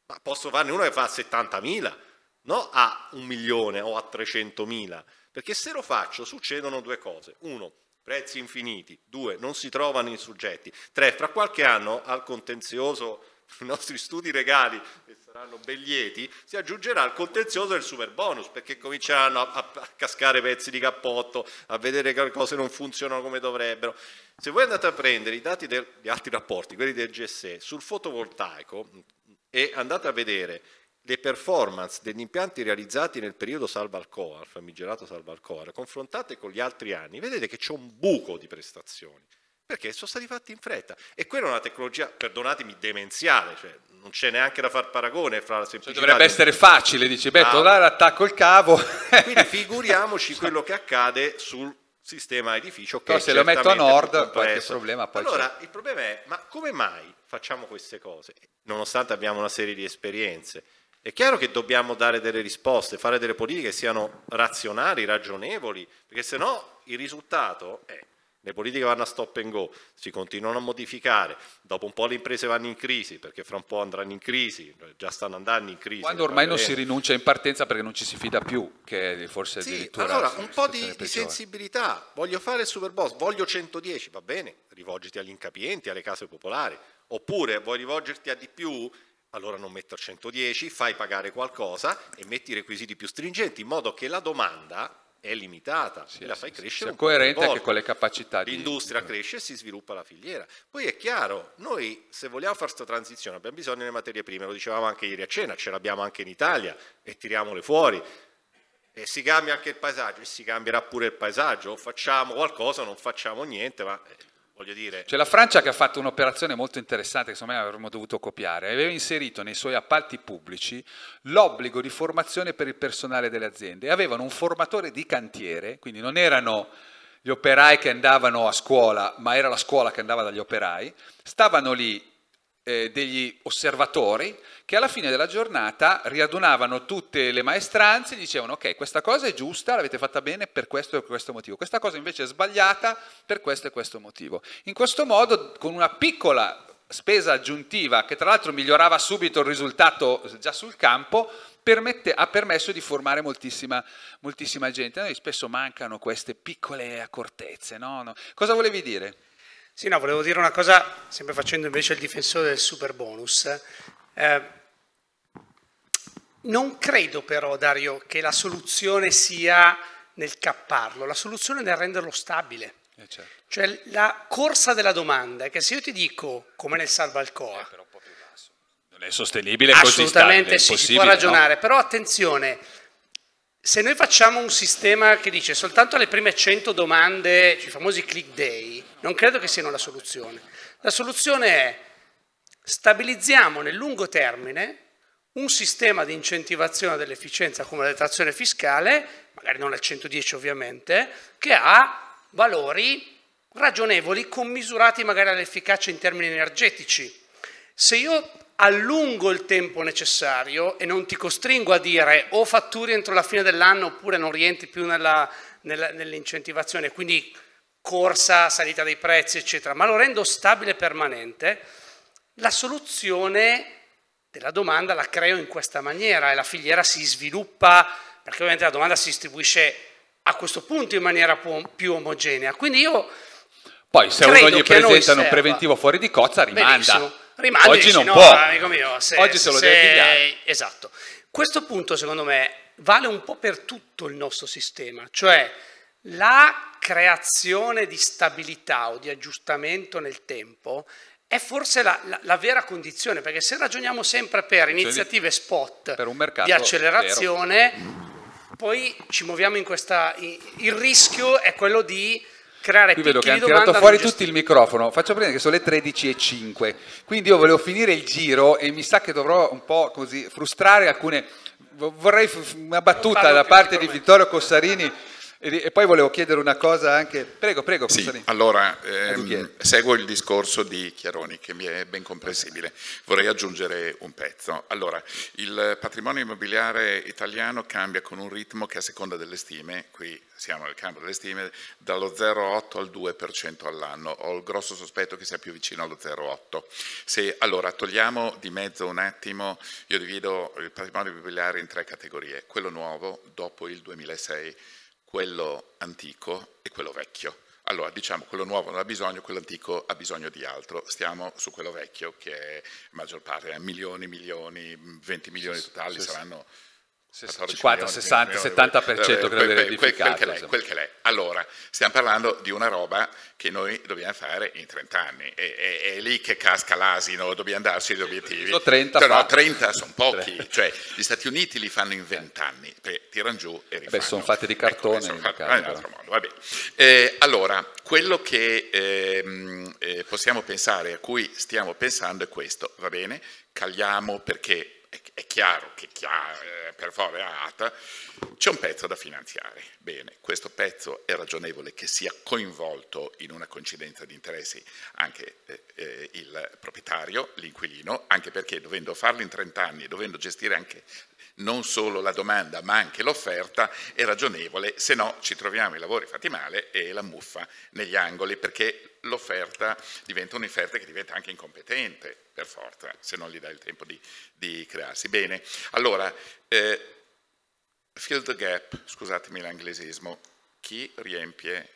Ma posso farne una che fa 70 mila, no a un milione o a 300 mila? Perché se lo faccio succedono due cose. Uno, prezzi infiniti. Due, non si trovano i soggetti. Tre, fra qualche anno al contenzioso i nostri studi regali, che saranno ben lieti, si aggiungerà il contenzioso del super bonus, perché cominceranno a, a, a, cascare pezzi di cappotto, a vedere che le cose non funzionano come dovrebbero. Se voi andate a prendere i dati del, di altri rapporti, quelli del GSE, sul fotovoltaico, e andate a vedere le performance degli impianti realizzati nel periodo salva alcoa, famigerato salva alcoa, confrontate con gli altri anni, vedete che c'è un buco di prestazioni, perché sono stati fatti in fretta. E quella è una tecnologia, perdonatemi, demenziale, cioè non c'è neanche da far paragone fra la cioè, semplicità... Cioè, dovrebbe essere facile, dici, beh, ah. tornare attacco il cavo... Quindi figuriamoci quello che accade sul sistema edificio che Però se lo metto a nord qualche problema poi allora il problema è ma come mai facciamo queste cose nonostante abbiamo una serie di esperienze è chiaro che dobbiamo dare delle risposte, fare delle politiche che siano razionali, ragionevoli, perché se no il risultato è le politiche vanno a stop and go, si continuano a modificare, dopo un po' le imprese vanno in crisi, perché fra un po' andranno in crisi, già stanno andando in crisi. Quando ormai non si rinuncia in partenza perché non ci si fida più, che forse sì, addirittura... Allora, un po' di, di, sensibilità, voglio fare il super boss, voglio 110, va bene, rivolgiti agli incapienti, alle case popolari, oppure vuoi rivolgerti a di più, allora non metto 110, fai pagare qualcosa e metti i requisiti più stringenti, in modo che la domanda è limitata, sì, la fai sì, crescere. Sì, è coerente anche con le capacità. L'industria di... cresce e si sviluppa la filiera. Poi è chiaro, noi se vogliamo fare questa transizione abbiamo bisogno delle materie prime, lo dicevamo anche ieri a cena, ce l'abbiamo anche in Italia e tiriamole fuori. E si cambia anche il paesaggio, e si cambierà pure il paesaggio, o facciamo qualcosa, non facciamo niente, ma eh, voglio dire. C'è la Francia che ha fatto un'operazione molto interessante che secondo me avremmo dovuto copiare. Aveva inserito nei suoi appalti pubblici l'obbligo di formazione per il personale delle aziende. Avevano un formatore di cantiere, quindi non erano gli operai che andavano a scuola, ma era la scuola che andava dagli operai, stavano lì eh, degli osservatori che alla fine della giornata riadunavano tutte le maestranze e dicevano ok questa cosa è giusta, l'avete fatta bene per questo e per questo motivo, questa cosa invece è sbagliata per questo e questo motivo. In questo modo con una piccola spesa aggiuntiva che tra l'altro migliorava subito il risultato già sul campo, Permette, ha permesso di formare moltissima, moltissima gente. A noi spesso mancano queste piccole accortezze. No? No. Cosa volevi dire? Sì, no, volevo dire una cosa, sempre facendo invece il difensore del super bonus. Eh, non credo però, Dario, che la soluzione sia nel capparlo, la soluzione è nel renderlo stabile. Eh certo. Cioè la corsa della domanda è che se io ti dico, come nel salva il eh, non è sostenibile assolutamente così stabile, sì, si può ragionare, no? però attenzione, se noi facciamo un sistema che dice soltanto le prime 100 domande, i famosi click day, non credo che siano la soluzione. La soluzione è stabilizziamo nel lungo termine un sistema di incentivazione dell'efficienza come la detrazione fiscale, magari non al 110 ovviamente, che ha valori ragionevoli, commisurati magari all'efficacia in termini energetici. Se io allungo il tempo necessario e non ti costringo a dire o fatturi entro la fine dell'anno oppure non rientri più nell'incentivazione, quindi corsa, salita dei prezzi, eccetera, ma lo rendo stabile e permanente, la soluzione della domanda la creo in questa maniera e la filiera si sviluppa, perché ovviamente la domanda si distribuisce a questo punto in maniera più omogenea. Quindi io poi se uno gli presentano un preventivo fuori di cozza, rimanda. Rimanda Oggi dici, non no, può. Mio, se, Oggi se lo se, deve pigliare. Esatto. Questo punto, secondo me, vale un po' per tutto il nostro sistema. Cioè, la creazione di stabilità o di aggiustamento nel tempo è forse la, la, la, vera condizione, perché se ragioniamo sempre per iniziative spot per di accelerazione, vero. poi ci muoviamo in questa... Il rischio è quello di creare Qui vedo che hanno tirato fuori tutti il microfono, faccio prendere che sono le 13.05, quindi io volevo finire il giro e mi sa che dovrò un po' così frustrare alcune... Vorrei una battuta da parte di Vittorio Cossarini e poi volevo chiedere una cosa anche, prego, prego. Sì, allora, eh, ehm, seguo il discorso di Chiaroni che mi è ben comprensibile, vorrei aggiungere un pezzo. Allora, il patrimonio immobiliare italiano cambia con un ritmo che a seconda delle stime, qui siamo nel campo delle stime, dallo 0,8 al 2% all'anno, ho il grosso sospetto che sia più vicino allo 0,8. Se allora togliamo di mezzo un attimo, io divido il patrimonio immobiliare in tre categorie, quello nuovo dopo il 2006 quello antico e quello vecchio. Allora, diciamo, quello nuovo non ha bisogno, quello antico ha bisogno di altro. Stiamo su quello vecchio che è maggior parte, è eh, milioni, milioni, 20 milioni sì, totali, sì, saranno sì. 50, 60, 70% credo di quel, quel, che l'è, quel che l'è. Allora, stiamo parlando di una roba che noi dobbiamo fare in 30 anni, è, è, è lì che casca l'asino, dobbiamo darsi gli obiettivi. No, 30 Però 30 sono pochi, cioè gli Stati Uniti li fanno in 20 anni, tirano giù e rifanno. Beh, sono fatti di ecco, cartone. Ecco, fatti, modo, eh, allora, quello che ehm, eh, possiamo pensare, a cui stiamo pensando è questo, va bene? Caliamo perché è chiaro che chi ha, eh, per favore ATA c'è un pezzo da finanziare. Bene, questo pezzo è ragionevole che sia coinvolto in una coincidenza di interessi anche eh, eh il proprietario, l'inquilino, anche perché dovendo farlo in 30 anni e dovendo gestire anche non solo la domanda ma anche l'offerta è ragionevole, se no ci troviamo i lavori fatti male e la muffa negli angoli perché l'offerta diventa un'offerta che diventa anche incompetente per forza, se non gli dai il tempo di, di crearsi. Bene, allora, eh, fill the gap, scusatemi l'anglesismo, chi riempie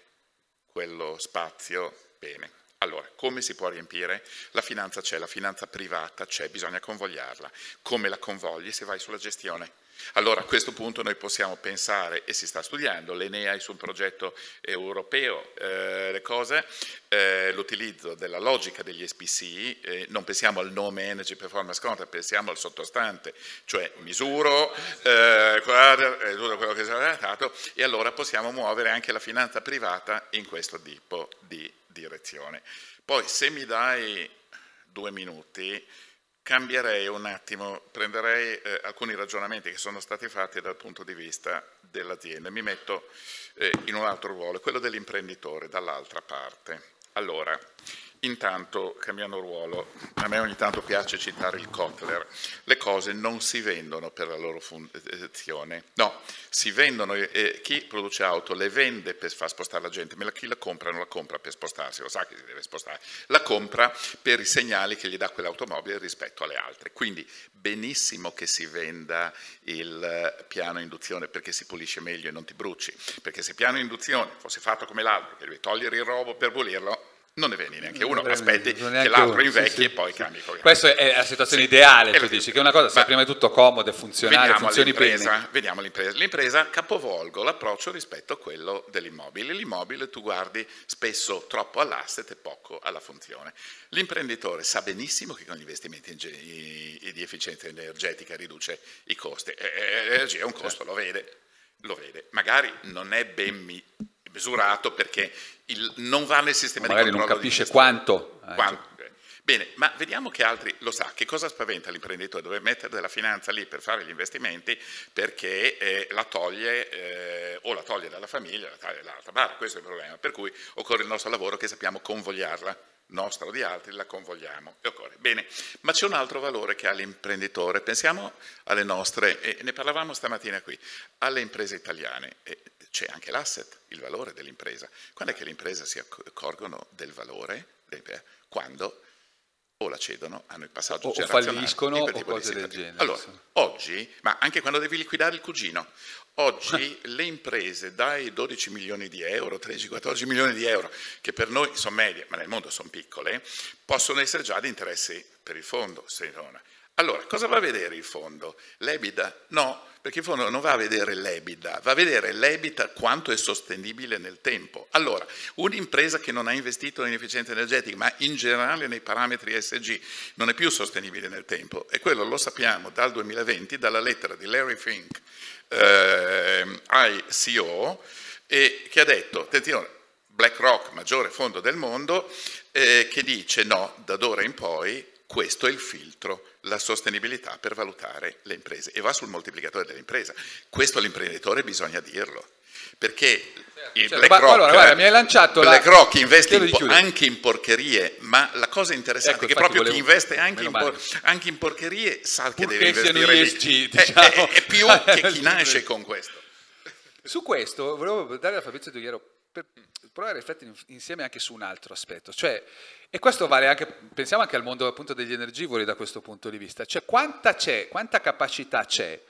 quello spazio bene? Allora, come si può riempire? La finanza c'è, la finanza privata c'è, bisogna convogliarla. Come la convogli se vai sulla gestione? Allora a questo punto noi possiamo pensare, e si sta studiando, l'Enea su un progetto europeo, eh, le cose, eh, l'utilizzo della logica degli SPC, eh, non pensiamo al nome Energy Performance Contract, pensiamo al sottostante, cioè misuro, eh, eh, tutto quello che si è trattato, e allora possiamo muovere anche la finanza privata in questo tipo di direzione. Poi se mi dai due minuti, Cambierei un attimo, prenderei eh, alcuni ragionamenti che sono stati fatti dal punto di vista dell'azienda. Mi metto eh, in un altro ruolo, quello dell'imprenditore, dall'altra parte. Allora, Intanto, cambiando ruolo, a me ogni tanto piace citare il Kotler, le cose non si vendono per la loro funzione, no, si vendono, eh, chi produce auto le vende per far spostare la gente, ma chi la compra non la compra per spostarsi, lo sa che si deve spostare, la compra per i segnali che gli dà quell'automobile rispetto alle altre. Quindi benissimo che si venda il piano induzione perché si pulisce meglio e non ti bruci, perché se piano induzione fosse fatto come l'altro, che devi togliere il robo per pulirlo, non ne vedi neanche uno, ne aspetti ne che l'altro invecchi sì, e poi sì. cambi Questa è la situazione sì. ideale, tu dici, che è una cosa sia prima di tutto comoda e funzionale, funzioni bene. Vediamo l'impresa. L'impresa capovolgo l'approccio rispetto a quello dell'immobile. L'immobile tu guardi spesso troppo all'asset e poco alla funzione. L'imprenditore sa benissimo che con gli investimenti di efficienza energetica riduce i costi. L'energia è un costo, certo. lo vede, lo vede. Magari non è ben misurato perché il, non va nel sistema o di magari controllo. Magari non capisce quanto. Eh, quanto. Cioè. Bene, ma vediamo che altri lo sa, che cosa spaventa l'imprenditore? dove mettere della finanza lì per fare gli investimenti perché eh, la toglie eh, o la toglie dalla famiglia, la taglia dall'altra barra, questo è il problema, per cui occorre il nostro lavoro che sappiamo convogliarla nostra o di altri, la convogliamo e occorre. Bene, ma c'è un altro valore che ha l'imprenditore, pensiamo alle nostre, e ne parlavamo stamattina qui, alle imprese italiane, c'è anche l'asset, il valore dell'impresa. Quando è che le imprese si accorgono del valore? Quando o la cedono, hanno il passaggio o falliscono o cose del genere. Allora, oggi, ma anche quando devi liquidare il cugino, oggi le imprese dai 12 milioni di euro, 13-14 milioni di euro, che per noi sono medie, ma nel mondo sono piccole, possono essere già di interesse per il fondo, se non allora, cosa va a vedere il fondo? L'ebida? No, perché il fondo non va a vedere l'ebida, va a vedere l'ebita quanto è sostenibile nel tempo. Allora, un'impresa che non ha investito in efficienza energetica, ma in generale nei parametri SG, non è più sostenibile nel tempo. E quello lo sappiamo dal 2020, dalla lettera di Larry Fink, eh, ICO, e che ha detto, attenzione, BlackRock, maggiore fondo del mondo, eh, che dice no, da d'ora in poi questo è il filtro la sostenibilità per valutare le imprese e va sul moltiplicatore dell'impresa. Questo l'imprenditore bisogna dirlo, perché certo, il certo. BlackRock investe anche in porcherie, ma la cosa interessante ecco, è che proprio volevo... chi investe anche in, por- anche in, porcherie sa che Pur deve che investire ESG, lì. Diciamo. È, è, è più che chi nasce con questo. Su questo volevo dare a Fabrizio Dugliero per provare a riflettere insieme anche su un altro aspetto, cioè e questo vale anche, pensiamo anche al mondo appunto degli energivori da questo punto di vista, cioè quanta c'è, quanta capacità c'è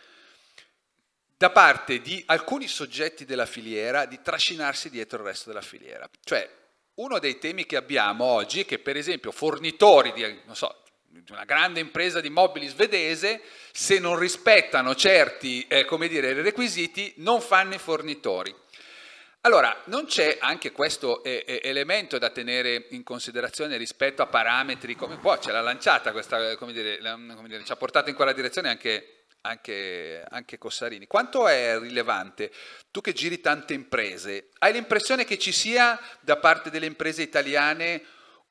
da parte di alcuni soggetti della filiera di trascinarsi dietro il resto della filiera. Cioè, uno dei temi che abbiamo oggi è che per esempio fornitori di, so, di una grande impresa di mobili svedese, se non rispettano certi eh, dire, requisiti, non fanno i fornitori. Allora, non c'è anche questo eh, eh, elemento da tenere in considerazione rispetto a parametri come poi ce l'ha lanciata questa, eh, come dire, come dire, ci ha portato in quella direzione anche, anche, anche Cossarini. Quanto è rilevante? Tu che giri tante imprese, hai l'impressione che ci sia da parte delle imprese italiane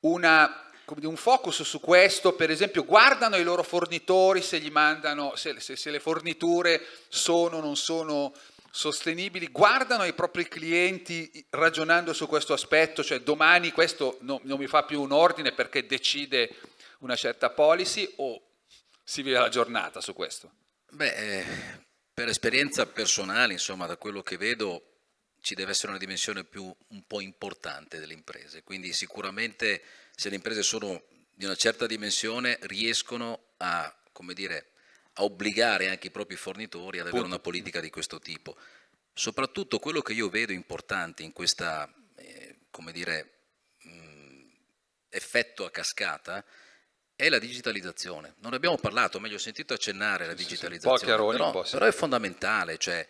una un focus su questo, per esempio, guardano i loro fornitori se gli mandano, se, se, se le forniture sono o non sono sostenibili guardano i propri clienti ragionando su questo aspetto, cioè domani questo no, non mi fa più un ordine perché decide una certa policy o si vive la giornata su questo? Beh, eh, per esperienza personale, insomma, da quello che vedo ci deve essere una dimensione più un po' importante delle imprese, quindi sicuramente se le imprese sono di una certa dimensione riescono a, come dire, a obbligare anche i propri fornitori ad avere una politica di questo tipo. Soprattutto quello che io vedo importante in questa, eh, come dire, mh, mm, effetto a cascata è la digitalizzazione. Non abbiamo parlato, meglio ho sentito accennare la digitalizzazione, sì, sì, sì. Però, però, è fondamentale. Cioè,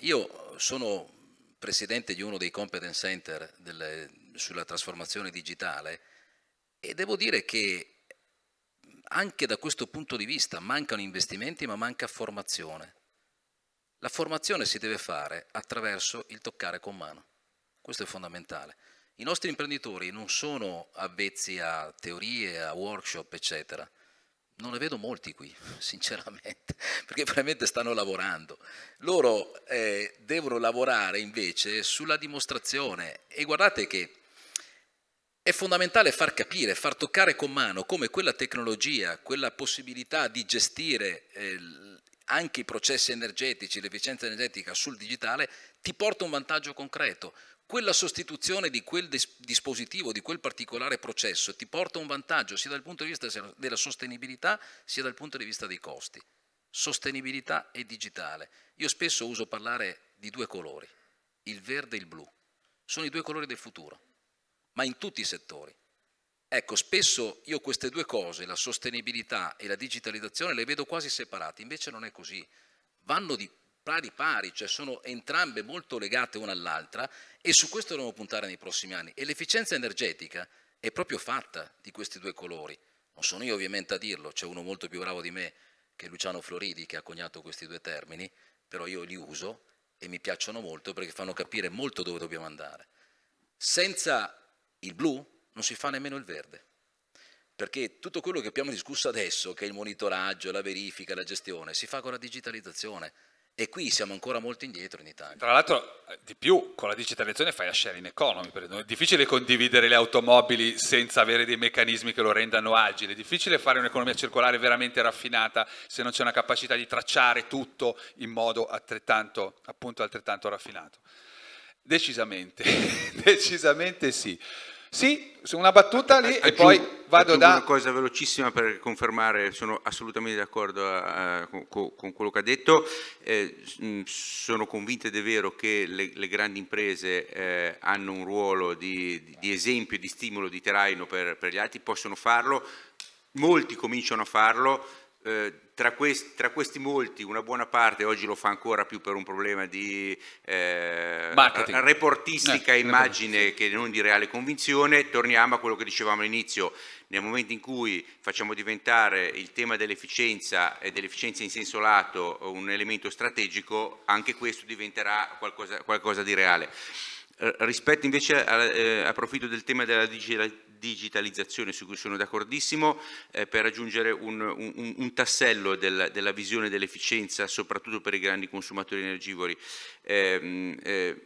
io sono presidente di uno dei competence center delle, sulla trasformazione digitale e devo dire che anche da questo punto di vista mancano investimenti ma manca formazione. La formazione si deve fare attraverso il toccare con mano, questo è fondamentale. I nostri imprenditori non sono avvezzi a teorie, a workshop, eccetera. Non ne vedo molti qui, sinceramente, perché veramente stanno lavorando. Loro eh, devono lavorare invece sulla dimostrazione e guardate che è fondamentale far capire, far toccare con mano come quella tecnologia, quella possibilità di gestire eh, anche i processi energetici, l'efficienza energetica sul digitale, ti porta un vantaggio concreto. Quella sostituzione di quel dispositivo, di quel particolare processo, ti porta un vantaggio sia dal punto di vista della sostenibilità, sia dal punto di vista dei costi. Sostenibilità e digitale. Io spesso uso parlare di due colori, il verde e il blu. Sono i due colori del futuro ma in tutti i settori. Ecco, spesso io queste due cose, la sostenibilità e la digitalizzazione, le vedo quasi separate, invece non è così. Vanno di pari pari, cioè sono entrambe molto legate una all'altra e su questo dobbiamo puntare nei prossimi anni. E l'efficienza energetica è proprio fatta di questi due colori. Non sono io ovviamente a dirlo, c'è uno molto più bravo di me che è Luciano Floridi che ha coniato questi due termini, però io li uso e mi piacciono molto perché fanno capire molto dove dobbiamo andare. Senza il blu, non si fa nemmeno il verde. Perché tutto quello che abbiamo discusso adesso, che è il monitoraggio, la verifica, la gestione, si fa con la digitalizzazione. E qui siamo ancora molto indietro in Italia. Tra l'altro, eh, di più, con la digitalizzazione fai la sharing economy, perché è difficile condividere le automobili senza avere dei meccanismi che lo rendano agile, è difficile fare un'economia circolare veramente raffinata se non c'è una capacità di tracciare tutto in modo altrettanto, appunto, altrettanto raffinato. Decisamente, decisamente sì. Sì, una battuta lì aggiungo, e poi vado da... Una cosa velocissima per confermare, sono assolutamente d'accordo eh, con, con, quello che ha detto, eh, mm, sono convinto ed è vero che le, le grandi imprese eh, hanno un ruolo di, di, esempio, di stimolo, di terraino per, per gli altri, possono farlo, molti cominciano a farlo, eh, tra, questi, tra, questi molti una buona parte oggi lo fa ancora più per un problema di eh, eh reportistica eh, immagine sì. che non di reale convinzione, torniamo a quello che dicevamo all'inizio, nel momento in cui facciamo diventare il tema dell'efficienza e dell'efficienza in senso lato un elemento strategico, anche questo diventerà qualcosa, qualcosa di reale. Eh, rispetto invece a, eh, approfitto del tema della digitalizzazione su cui sono d'accordissimo eh, per aggiungere un, un, un tassello del, della visione dell'efficienza soprattutto per i grandi consumatori energivori. Ehm, eh,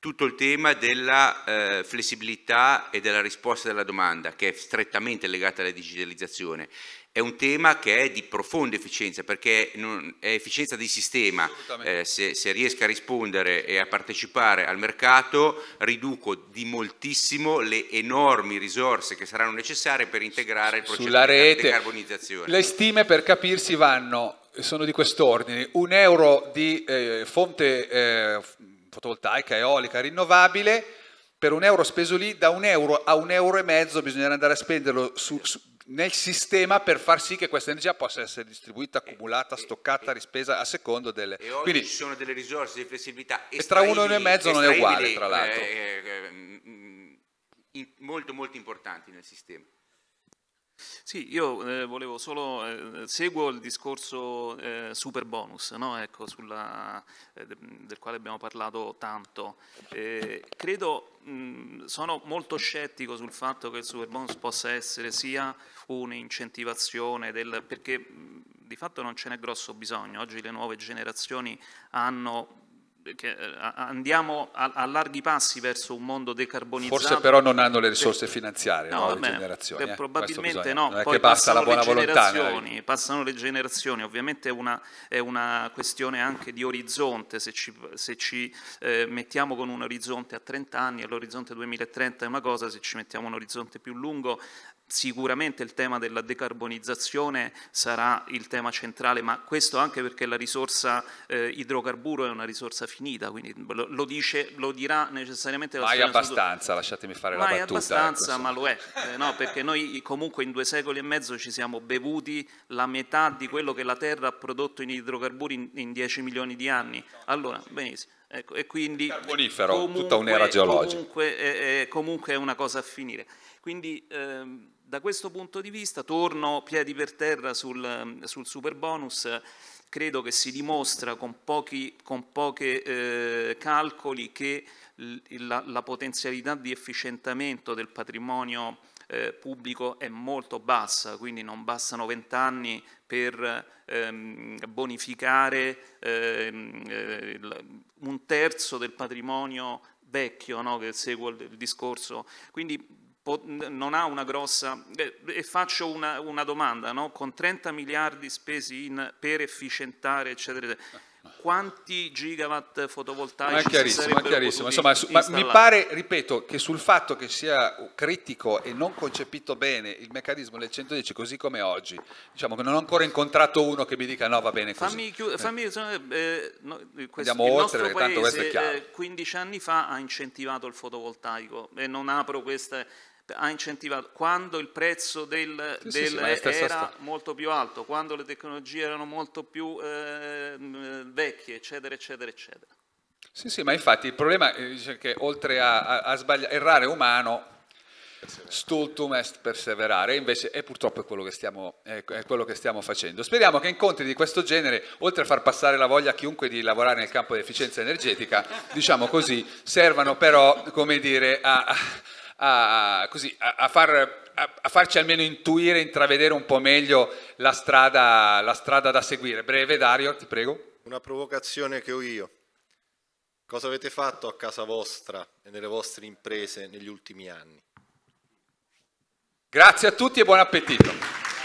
tutto il tema della eh, flessibilità e della risposta alla domanda che è strettamente legata alla digitalizzazione è un tema che è di profonda efficienza, perché è efficienza di sistema. Eh, se, se, riesco a rispondere e a partecipare al mercato, riduco di moltissimo le enormi risorse che saranno necessarie per integrare il processo Sulla di rete. decarbonizzazione. Le stime, per capirsi, vanno, sono di quest'ordine, un euro di eh, fonte eh, fotovoltaica, eolica, rinnovabile, per un euro speso lì, da un euro a un euro e mezzo bisognerà andare a spenderlo su, su nel sistema per far sì che questa energia possa essere distribuita, accumulata, e, eh, eh, stoccata, e, eh. rispesa a secondo delle... E oggi Quindi, ci sono delle risorse di flessibilità e tra uno e mezzo non è uguale tra l'altro. Eh, eh, mm, mm, molto molto importanti nel sistema. Sì, io eh, volevo solo, eh, seguo il discorso eh, super bonus, no? ecco, sulla, del quale abbiamo parlato tanto. credo Mm, sono molto scettico sul fatto che il super bonus possa essere sia un'incentivazione del perché mm, di fatto non ce n'è grosso bisogno. Oggi le nuove generazioni hanno che eh, andiamo a, a, larghi passi verso un mondo decarbonizzato. Forse però non hanno le risorse finanziarie, no, le bene, generazioni. Eh? eh probabilmente no, non è che basta la buona volontà. Noi. Passano le generazioni, ovviamente è una, è una questione anche di orizzonte, se ci, se ci eh, mettiamo con un orizzonte a 30 anni, all'orizzonte 2030 è una cosa, se ci mettiamo un orizzonte più lungo Sicuramente il tema della decarbonizzazione sarà il tema centrale, ma questo anche perché la risorsa eh, idrocarburo è una risorsa finita, quindi lo, lo, dice, lo dirà necessariamente la Mai abbastanza, lasciatemi fare la battuta. Mai ecco, abbastanza, ma lo è, eh, no, perché noi comunque in due secoli e mezzo ci siamo bevuti la metà di quello che la Terra ha prodotto in idrocarburi in, in 10 milioni di anni. Allora, benissimo. Ecco, e quindi Carbonifero, comunque, tutta un'era geologica. Comunque, eh, eh, comunque, è una cosa a finire. Quindi... Ehm, da questo punto di vista, torno piedi per terra sul, sul super bonus, credo che si dimostra con pochi con poche, eh, calcoli che la, la, potenzialità di efficientamento del patrimonio eh, pubblico è molto bassa, quindi non bastano vent'anni per ehm, bonificare ehm, eh, un terzo del patrimonio vecchio no, che seguo il, il discorso. Quindi non ha una grossa... Eh, e faccio una, una domanda, no? con 30 miliardi spesi in, per efficientare, eccetera, eccetera quanti gigawatt fotovoltaici ma è chiarissimo, ma chiarissimo. Insomma, su, ma mi pare, ripeto, che sul fatto che sia critico e non concepito bene il meccanismo del 110 così come oggi, diciamo che non ho ancora incontrato uno che mi dica no va bene così. Fammi chiudere, eh. fammi, eh, eh, no, questo, Andiamo oltre perché tanto questo è chiaro. Eh, 15 anni fa ha incentivato il fotovoltaico e non apro questa ha incentivato quando il prezzo del, sì, del sì, sì, era molto più alto, quando le tecnologie erano molto più eh, vecchie, eccetera, eccetera, eccetera. Sì, sì, ma infatti il problema è eh, che oltre a, a, a sbagliare, errare umano, Stultum est perseverare, invece è purtroppo quello che, stiamo, quello che, stiamo, facendo. Speriamo che incontri di questo genere, oltre a far passare la voglia a chiunque di lavorare nel campo dell'efficienza energetica, diciamo così, servano però, come dire, a, a, così, a, a, far, a, farci almeno intuire, intravedere un po' meglio la strada, la strada da seguire. Breve Dario, ti prego. Una provocazione che ho io. Cosa avete fatto a casa vostra e nelle vostre imprese negli ultimi anni? Grazie a tutti e buon appetito.